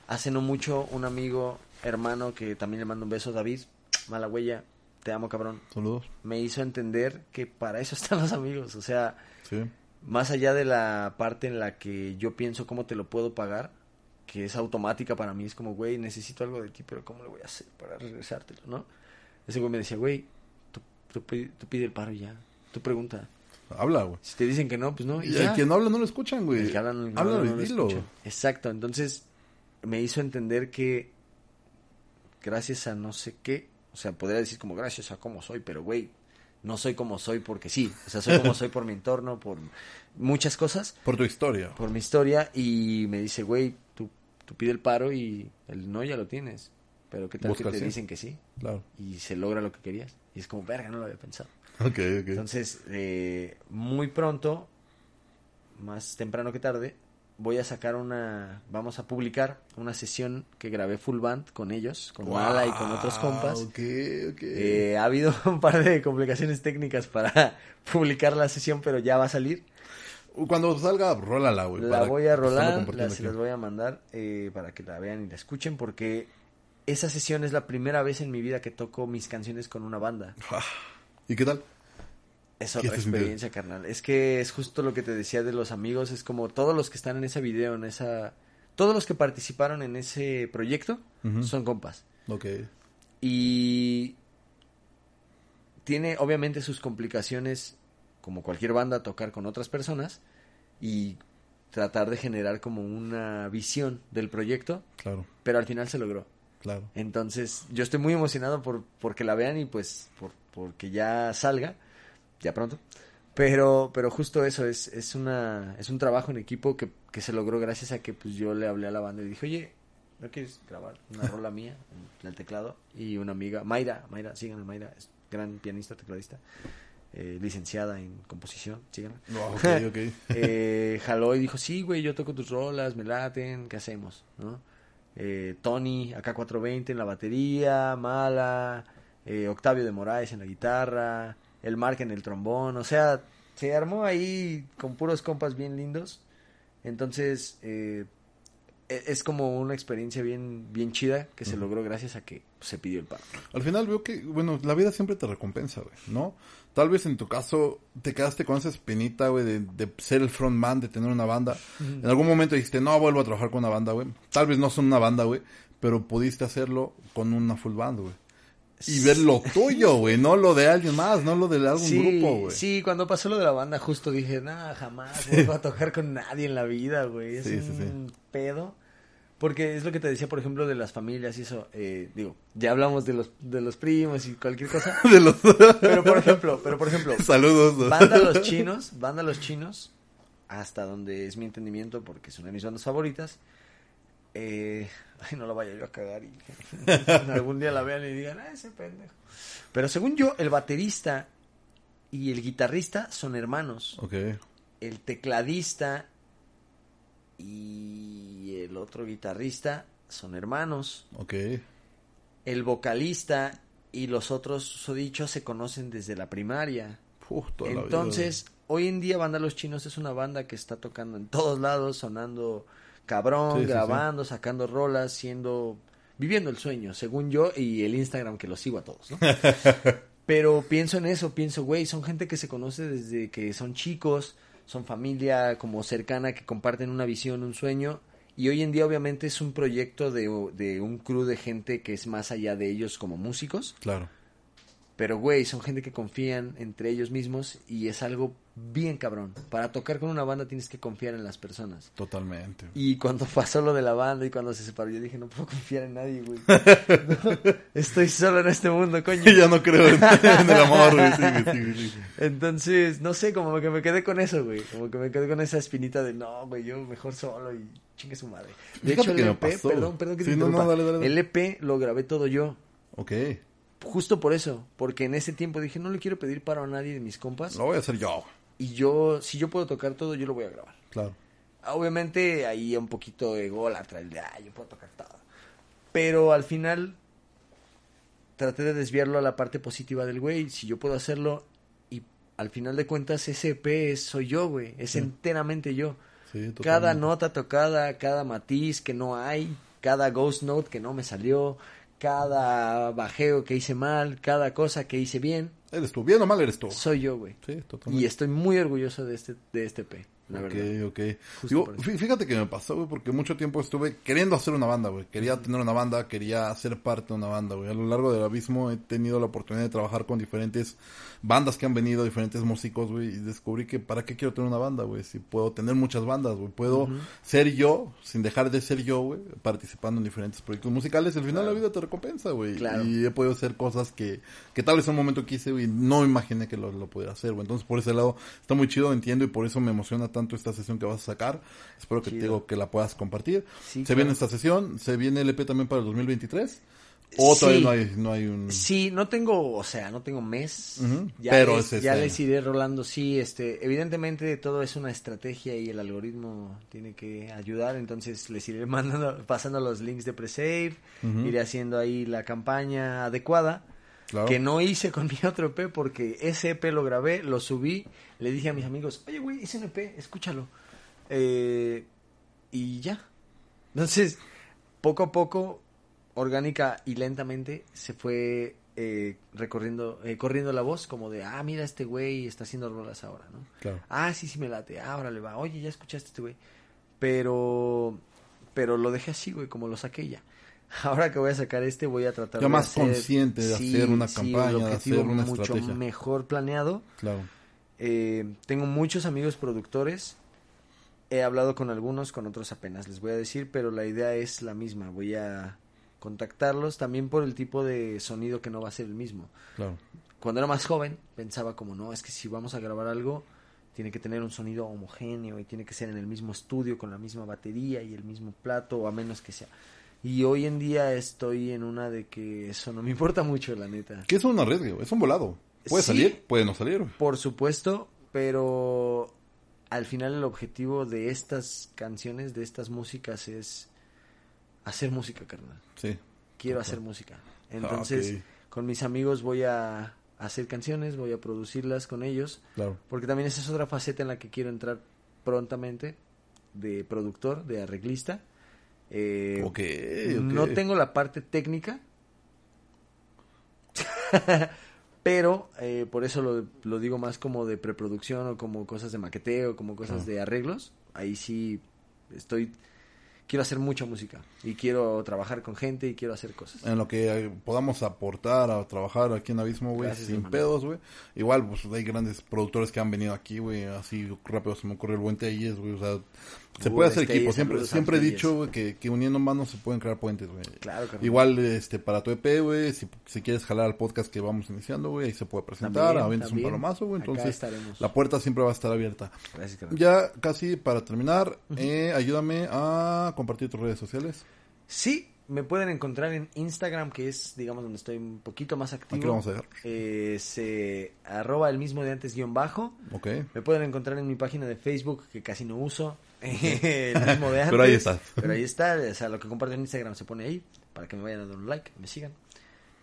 hace no mucho un amigo, hermano, que también le mando un beso, David, mala huella, te amo cabrón. Saludos. Me hizo entender que para eso *laughs* están los amigos, o sea, más allá de la parte en la que yo pienso cómo te lo puedo pagar, que es automática para mí, es como, güey, necesito algo de ti, pero ¿cómo lo voy a hacer para regresártelo, no? Ese güey me decía, güey, tú, pide el paro ya, tú pregunta, habla, güey. Si te dicen que no, pues no. Y, el que no habla no lo escuchan, güey. habla Exacto, entonces me hizo entender que gracias a no sé qué, o sea, podría decir como gracias a cómo soy, pero güey, no soy como soy porque sí, o sea, soy como *laughs* soy por mi entorno, por muchas cosas. Por tu historia. Por mi historia y me dice, güey, tú, tú pide el paro y el no ya lo tienes, pero ¿qué tal que te dicen que sí? Claro. Y se logra lo que querías. Y es como, verga, no lo había pensado. Okay, okay. Entonces, eh, muy pronto, más temprano que tarde, voy a sacar una, vamos a publicar una sesión que grabé full band con ellos, con Ala y con otros compas. Okay, eh, ha habido *laughs* un par de complicaciones técnicas para *laughs* publicar la sesión, pero ya va a salir. Uh, cuando salga, rólala, güey. La voy a rolar, la, se las voy a mandar eh, para que la vean y la escuchen, porque esa sesión es la primera vez en mi vida que toco mis canciones con una banda. Ah. ¿Y qué tal? Es otra experiencia, carnal. Es que es justo lo que te decía de los amigos. Es como todos los que están en ese video, en esa. Todos los que participaron en ese proyecto son compas. Ok. Y. Tiene obviamente sus complicaciones, como cualquier banda, tocar con otras personas y tratar de generar como una visión del proyecto. Claro. Pero al final se logró. Claro. Entonces, yo estoy muy emocionado por porque la vean y pues por porque ya salga, ya pronto. Pero, pero justo eso, es, una, es un trabajo en equipo que, se logró gracias a que pues, yo le hablé a la banda y dije, oye, ¿no quieres grabar una *laughs* rola mía en el teclado? Y una amiga, Mayra, Mayra, síganme, Mayra, es gran pianista, tecladista. Eh, licenciada en composición, síganme. No, *laughs* eh, jaló y dijo, sí, güey, yo toco tus rolas, me laten, ¿qué hacemos? Eh, Tony, acá 420 en la batería, Mala, eh, Octavio de Moraes en la guitarra, el Mark en el trombón, o sea, se armó ahí con puros compas bien lindos. Entonces, eh, e-, es como una experiencia bien, bien chida que se logró gracias a que pues, se pidió el paro. Al final veo que, bueno, la vida siempre te recompensa, güey, ¿no? Tal vez en tu caso te quedaste con esa espinita, güey, de, ser el frontman, de tener una banda. En algún momento dijiste, no, vuelvo a trabajar con una banda, güey. Tal vez no son una banda, güey, pero pudiste hacerlo con una full band, güey y ver lo tuyo, güey, no lo de alguien más, no lo de algún grupo, güey. Sí, cuando pasó lo de la banda, justo dije, nada, jamás voy a tocar con nadie en la vida, güey. Es un pedo. Porque es lo que te decía, por ejemplo, de las familias y eso. Eh, digo, ya hablamos de los, de los primos y cualquier cosa. *laughs* pero por ejemplo, pero por ejemplo. Saludos. Banda Los *laughs* Chinos, Banda Los Chinos, hasta donde es mi entendimiento porque son una de mis bandas favoritas. Eh, *laughs* ay, no la vaya yo a cagar y *laughs* algún día la vean y digan, ah, ese pendejo. Pero según yo, el baterista y el guitarrista son hermanos. Ok. El tecladista y el otro guitarrista son hermanos. Ok. El vocalista y los otros dicho se conocen desde la primaria. Puto Entonces, hoy en día Banda Los Chinos es una banda que está tocando en todos lados, sonando cabrón, grabando, sacando rolas, siendo, viviendo el sueño, según yo, y el Instagram que lo sigo a todos, ¿no? *laughs* Pero pienso en eso, pienso, güey, son gente que se conoce desde que son chicos, son familia como cercana, que comparten una visión, un sueño, y hoy en día obviamente es un proyecto de, de un crew de gente que es más allá de ellos como músicos. Claro pero, güey, son gente que confían entre ellos mismos y es algo bien cabrón. Para tocar con una banda tienes que confiar en las personas. Totalmente. Y cuando *laughs* pasó lo de la banda y cuando se separó, yo dije, no puedo confiar en nadie, güey. *laughs* estoy solo en este mundo, coño. *laughs* ya no creo en, el amor, Entonces, no sé, como que me quedé con eso, güey. Como que me quedé con esa espinita de, no, güey, yo mejor solo y chingue su madre. De hecho, el EP, e perdón, perdón que te El EP lo grabé todo yo. Ok justo por eso, porque en ese tiempo dije, no le quiero pedir paro a nadie de mis compas. Lo voy a hacer yo. Y yo, si yo puedo tocar todo, yo lo voy a grabar. Claro. Ah, obviamente ahí un poquito el de, ah, yo puedo tocar todo. Pero al final traté de desviarlo a la parte positiva del güey, si yo puedo hacerlo. Y al final de cuentas, ese es soy yo, güey, es enteramente yo. cada nota tocada, cada matiz que no hay, cada ghost note que no me salió, cada bajeo que hice mal, cada cosa que hice bien. Eres tú, bien o mal eres tú. Soy yo, güey. Y estoy muy orgulloso de este, de este P. La ok, ok. fíjate que me pasó, güey, porque mucho tiempo estuve queriendo hacer una banda, güey. Quería tener una banda, quería ser parte de una banda, güey. A lo largo del abismo he tenido la oportunidad de trabajar con diferentes bandas que han venido, diferentes músicos, güey. Y descubrí que para qué quiero tener una banda, güey. Si puedo tener muchas bandas, güey. Puedo ser yo, sin dejar de ser yo, güey, participando en diferentes proyectos musicales. Al final la vida te recompensa, güey. Y he podido hacer cosas que, que tal vez en un momento quise, güey. No imaginé que lo, lo pudiera hacer, güey. Entonces, por ese lado, está muy chido, entiendo. Y por eso me emociona tanto esta sesión que vas a sacar. Espero que, te digo, que la puedas compartir. se viene esta sesión, se viene el EP también para el 2023. O todavía no hay, no hay un... Sí, no tengo, o sea, no tengo mes. ya pero este Ya les iré rolando, sí, este, evidentemente todo es una estrategia y el algoritmo tiene que ayudar, entonces les iré mandando, *laughs* pasando los links de Presave, iré haciendo ahí la campaña adecuada que no hice con *laughs* mi otro EP porque ese EP lo grabé, lo subí, le dije a mis amigos, oye, güey, hice un EP, escúchalo. Eh, y ya. Entonces, poco a poco, orgánica y lentamente, se fue eh, recorriendo, eh, corriendo la voz como de, ah, mira, este güey está haciendo rolas ahora, ¿no? Ah, sí, sí me late, ahora le va, oye, ya escuchaste este güey. Pero, pero lo dejé así, güey, como lo saqué ya. *laughs* ahora que voy a sacar este voy a tratar de más hacer, consciente de hacer una campaña, un mucho mejor planeado. Claro. Eh, tengo muchos amigos productores. He hablado con algunos, con otros apenas les voy a decir, pero la idea es la misma. Voy a contactarlos también por el tipo de sonido que no va a ser el mismo. Claro. Cuando era más joven pensaba como no, es que si vamos a grabar algo tiene que tener un sonido homogéneo y tiene que ser en el mismo estudio con la misma batería y el mismo plato, o a menos que sea. Y hoy en día estoy en una de que eso no me importa mucho, la neta. Que es un arreglo? es un volado. Puede salir, puede no salir. Por supuesto, pero al final el objetivo de estas canciones, de estas músicas es hacer música, carnal. Sí. Quiero hacer música. Ah, Entonces, con mis amigos voy a hacer canciones, voy a producirlas con ellos. Claro. Porque también esa es otra faceta en la que quiero entrar prontamente de productor, de arreglista. Eh, no tengo la parte técnica, *laughs* pero eh, por eso lo, digo más como de preproducción o como cosas de maqueteo, como cosas de arreglos. Ahí sí estoy quiero hacer mucha música y quiero trabajar con gente y quiero hacer cosas. En lo que eh, podamos aportar a trabajar aquí en Abismo, güey, sin pedos, güey. Igual, pues hay grandes productores que han venido aquí, güey, así rápido se me ocurre el buen Telles, güey, o se puede hacer equipo. Siempre, siempre he dicho, que, que, uniendo manos se pueden crear puentes, güey. Claro, Igual, este, para tu EP, güey, si, si, quieres jalar al podcast que vamos iniciando, güey, ahí se puede presentar, avientes un palomazo, güey. Entonces, la puerta siempre va a estar abierta. Ya casi para terminar, eh, ayúdame a compartir tus redes sociales. Sí, me pueden encontrar en Instagram, que es, digamos, donde estoy un poquito más activo. Aquí vamos a ver. Es eh, arroba el mismo de antes guión bajo. Me pueden encontrar en mi página de Facebook, que casi no uso. *laughs* el mismo de antes. *laughs* pero ahí está. Pero ahí está. O sea, lo que comparto en Instagram se pone ahí, para que me vayan a dar un like, me sigan.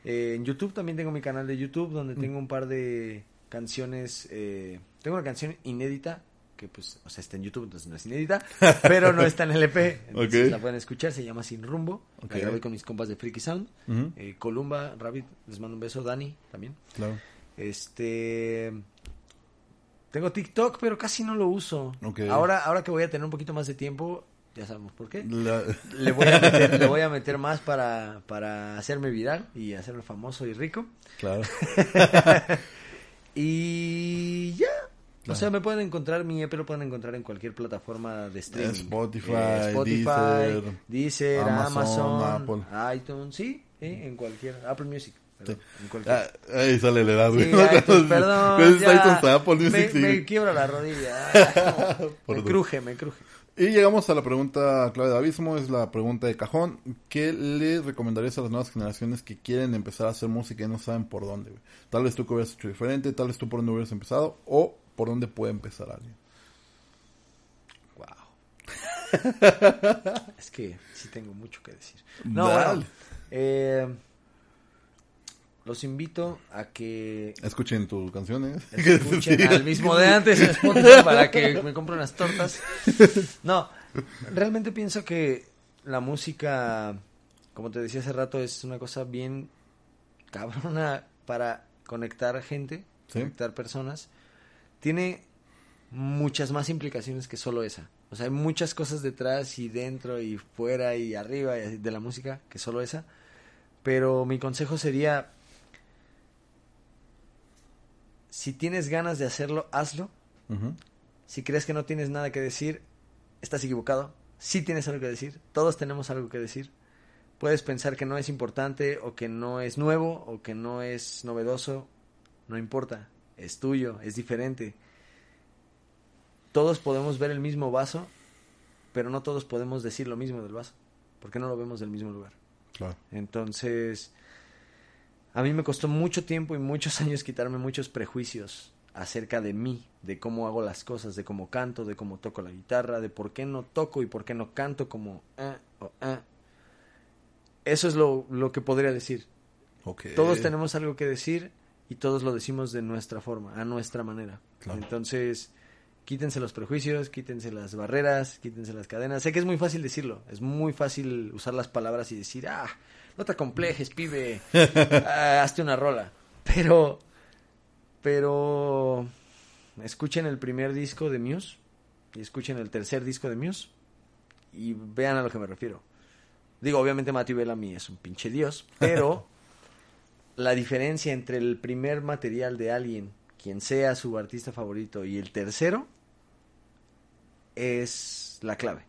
Eh, en YouTube también tengo mi canal de YouTube, donde mm. tengo un par de canciones. Eh, tengo una canción inédita pues, o sea, está en YouTube, entonces no es inédita, *laughs* pero no está en LP, e la pueden escuchar, se llama Sin Rumbo, okay. Voy con mis compas de Freaky Sound, eh, Columba, Rabbit, les mando un beso, Dani también. Claro. Este... Tengo TikTok, pero casi no lo uso. Ahora, ahora que voy a tener un poquito más de tiempo, ya sabemos por qué. Le, voy a meter, *laughs* le voy a meter más para, para hacerme viral y hacerme famoso y rico. Claro. *laughs* y ya, o sea, me pueden encontrar, mi EP lo pueden encontrar en cualquier plataforma de streaming. Spotify, eh, Deezer, Amazon, Apple. iTunes, sí, en cualquier, Apple Music. Ah, ahí sale el edad, güey. Pues, *laughs* iTunes, perdón. Apple me, me quiebra la rodilla. *laughs* me cruje, me cruje. Y llegamos a la pregunta clave de abismo, es la pregunta de cajón. ¿Qué le recomendarías a las nuevas generaciones que quieren empezar a hacer música y no saben por dónde? Tal vez tú que hubieras hecho diferente, tal vez tú por dónde hubieras empezado, o por dónde puede empezar alguien. Wow. es que sí tengo mucho que decir. No, eh, los invito a que escuchen tus canciones. *laughs* Escuchen al mismo de antes para que me compren unas tortas. No, realmente pienso que la música, como te decía hace rato, es una cosa bien cabrona para conectar gente, conectar personas tiene muchas más implicaciones que solo esa. O sea, hay muchas cosas detrás y dentro y fuera y arriba de la música que solo esa. Pero mi consejo sería, si tienes ganas de hacerlo, hazlo. Si crees que no tienes nada que decir, estás equivocado. Si tienes algo que decir. Todos tenemos algo que decir. Puedes pensar que no es importante o que no es nuevo o que no es novedoso. No importa es tuyo, es diferente. Todos podemos ver el mismo vaso, pero no todos podemos decir lo mismo del vaso, porque no lo vemos del mismo lugar. Claro. Entonces, a mí me costó mucho tiempo y muchos *laughs* años quitarme muchos prejuicios acerca de mí, de cómo hago las cosas, de cómo canto, de cómo toco la guitarra, de por qué no toco y por qué no canto como ah, ah. Eso es lo, que podría decir. Todos tenemos algo que decir y todos lo decimos de nuestra forma, a nuestra manera. Entonces, quítense los prejuicios, quítense las barreras, quítense las cadenas. Sé que es muy fácil decirlo, es muy fácil usar las palabras y decir, ah, no te complejes, pibe, *laughs* ah, hazte una rola. Pero, pero, escuchen el primer disco de Muse y escuchen el tercer disco de Muse y vean a lo que me refiero. Digo, obviamente Matthew Bellamy es un pinche dios, pero *laughs* la diferencia entre el primer material de alguien, quien sea su artista favorito, y el tercero, es la clave.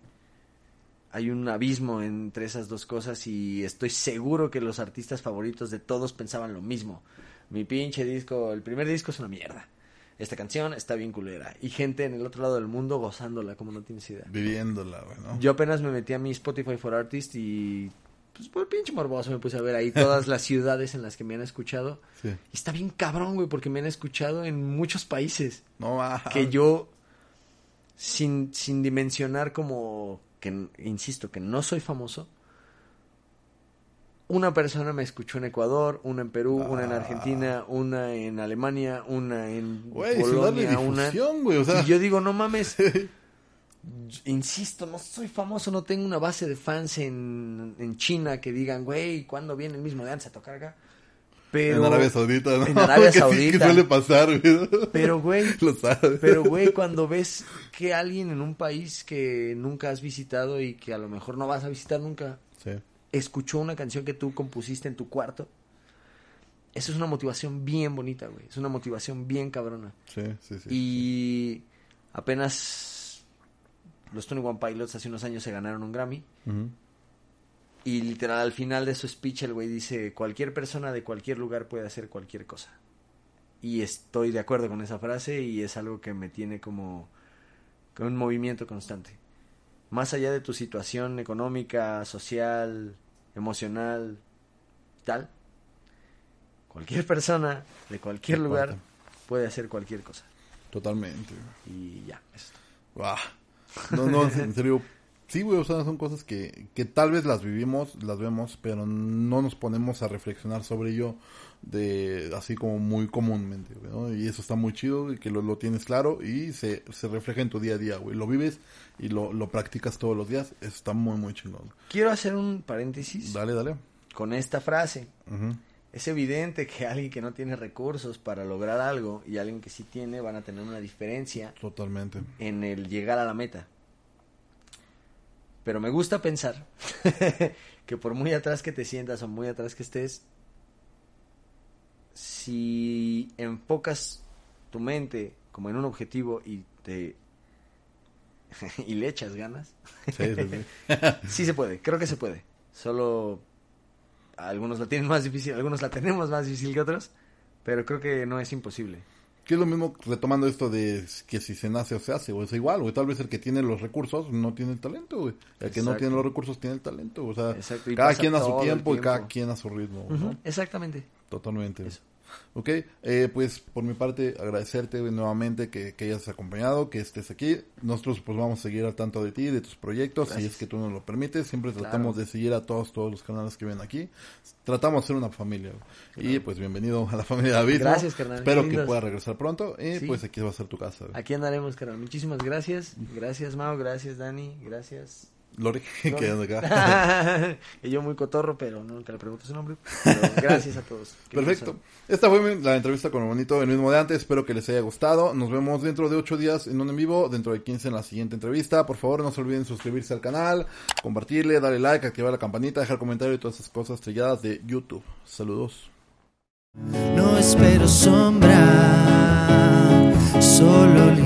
Hay un abismo entre esas dos cosas y estoy seguro que los artistas favoritos de todos pensaban lo mismo. Mi pinche disco, el primer disco es una mierda. Esta canción está bien culera. Y gente en el otro lado del mundo gozándola, como no tienes idea. Viviéndola, bueno. Yo apenas me metí a mi Spotify for Artists y pues por pinche morboso me puse a ver ahí todas las ciudades en las que me han escuchado. Y está bien cabrón, güey, porque me han escuchado en muchos países. No, ah, que yo, sin, sin dimensionar como, que insisto, que no soy famoso, una persona me escuchó en Ecuador, una en Perú, una en ah. Argentina, una en Alemania, una en Polonia, una... güey o sea... Y yo digo, no mames... *laughs* insisto, no soy famoso, no tengo una base de fans en, China que digan, güey, ¿cuándo viene el mismo de a tocar acá? Pero, en Arabia Saudita, ¿no? En Arabia *laughs* Saudita. suele pasar, güey. Pero, güey. *laughs* Lo sabes. Pero, güey, cuando ves que alguien en un país que nunca has visitado y que a lo mejor no vas a visitar nunca, sí. escuchó una canción que tú compusiste en tu cuarto, eso es una motivación bien bonita, güey. Es una motivación bien cabrona. Sí, sí, sí. Y apenas los Tony One Pilots hace unos años se ganaron un Grammy. Y literal, al final de su speech, el güey dice: Cualquier persona de cualquier lugar puede hacer cualquier cosa. Y estoy de acuerdo con esa frase y es algo que me tiene como. un movimiento constante. Más allá de tu situación económica, social, emocional, tal, cualquier persona de cualquier lugar puede hacer cualquier cosa. Totalmente. Y ya, eso. No, no, en serio. Sí, güey, o sea, son cosas que, que tal vez las vivimos, las vemos, pero no nos ponemos a reflexionar sobre ello de así como muy comúnmente, ¿no? Y eso está muy chido, y que lo, tienes claro y se, se refleja en tu día a día, güey. Lo vives y lo, lo practicas todos los días, eso está muy, muy chingón. Quiero hacer un paréntesis. Dale, dale. Con esta frase es evidente que *laughs* alguien que no tiene recursos para lograr algo y alguien que sí tiene van a tener una diferencia. Totalmente. En el llegar a la meta. Pero me gusta pensar *laughs* que por muy atrás que te sientas o muy atrás que estés, si enfocas tu mente como en un objetivo y te *laughs* y le echas ganas, sí, sí se puede, creo que se puede. Solo algunos la tienen más difícil, algunos la tenemos más difícil que otros, pero creo que no es imposible. Que es lo mismo retomando esto de que si se nace o se hace, o es igual, o tal vez el que tiene los recursos no tiene el talento, El que no tiene los recursos tiene el talento, o sea, cada quien a su tiempo, y cada quien a su ritmo. Exactamente. Totalmente. Eso. ¿ok? Eh, pues por mi parte agradecerte nuevamente que, hayas acompañado, que estés aquí. Nosotros pues vamos a seguir al tanto de ti, de tus proyectos, si es que tú nos lo permites. Siempre tratamos de seguir a todos, todos los canales que ven aquí. Tratamos de ser una familia. Y pues bienvenido a la familia David. Gracias, carnal. Espero que pueda regresar pronto y pues aquí va a ser tu casa. Aquí andaremos, carnal. Muchísimas gracias. Gracias, Mao. Gracias, Dani. Gracias. *laughs* Lore, quedando acá. *laughs* y yo muy cotorro, pero nunca le pregunto su nombre. gracias a todos. Perfecto. Esta fue la entrevista con Bonito, el mismo de antes. Espero que les haya gustado. Nos vemos dentro de 8 días en un en vivo, dentro de 15 en la siguiente entrevista. Por favor, no se olviden suscribirse al canal, compartirle, darle like, activar la campanita, dejar comentario y todas esas cosas estrelladas de YouTube. Saludos. No espero sombra, solo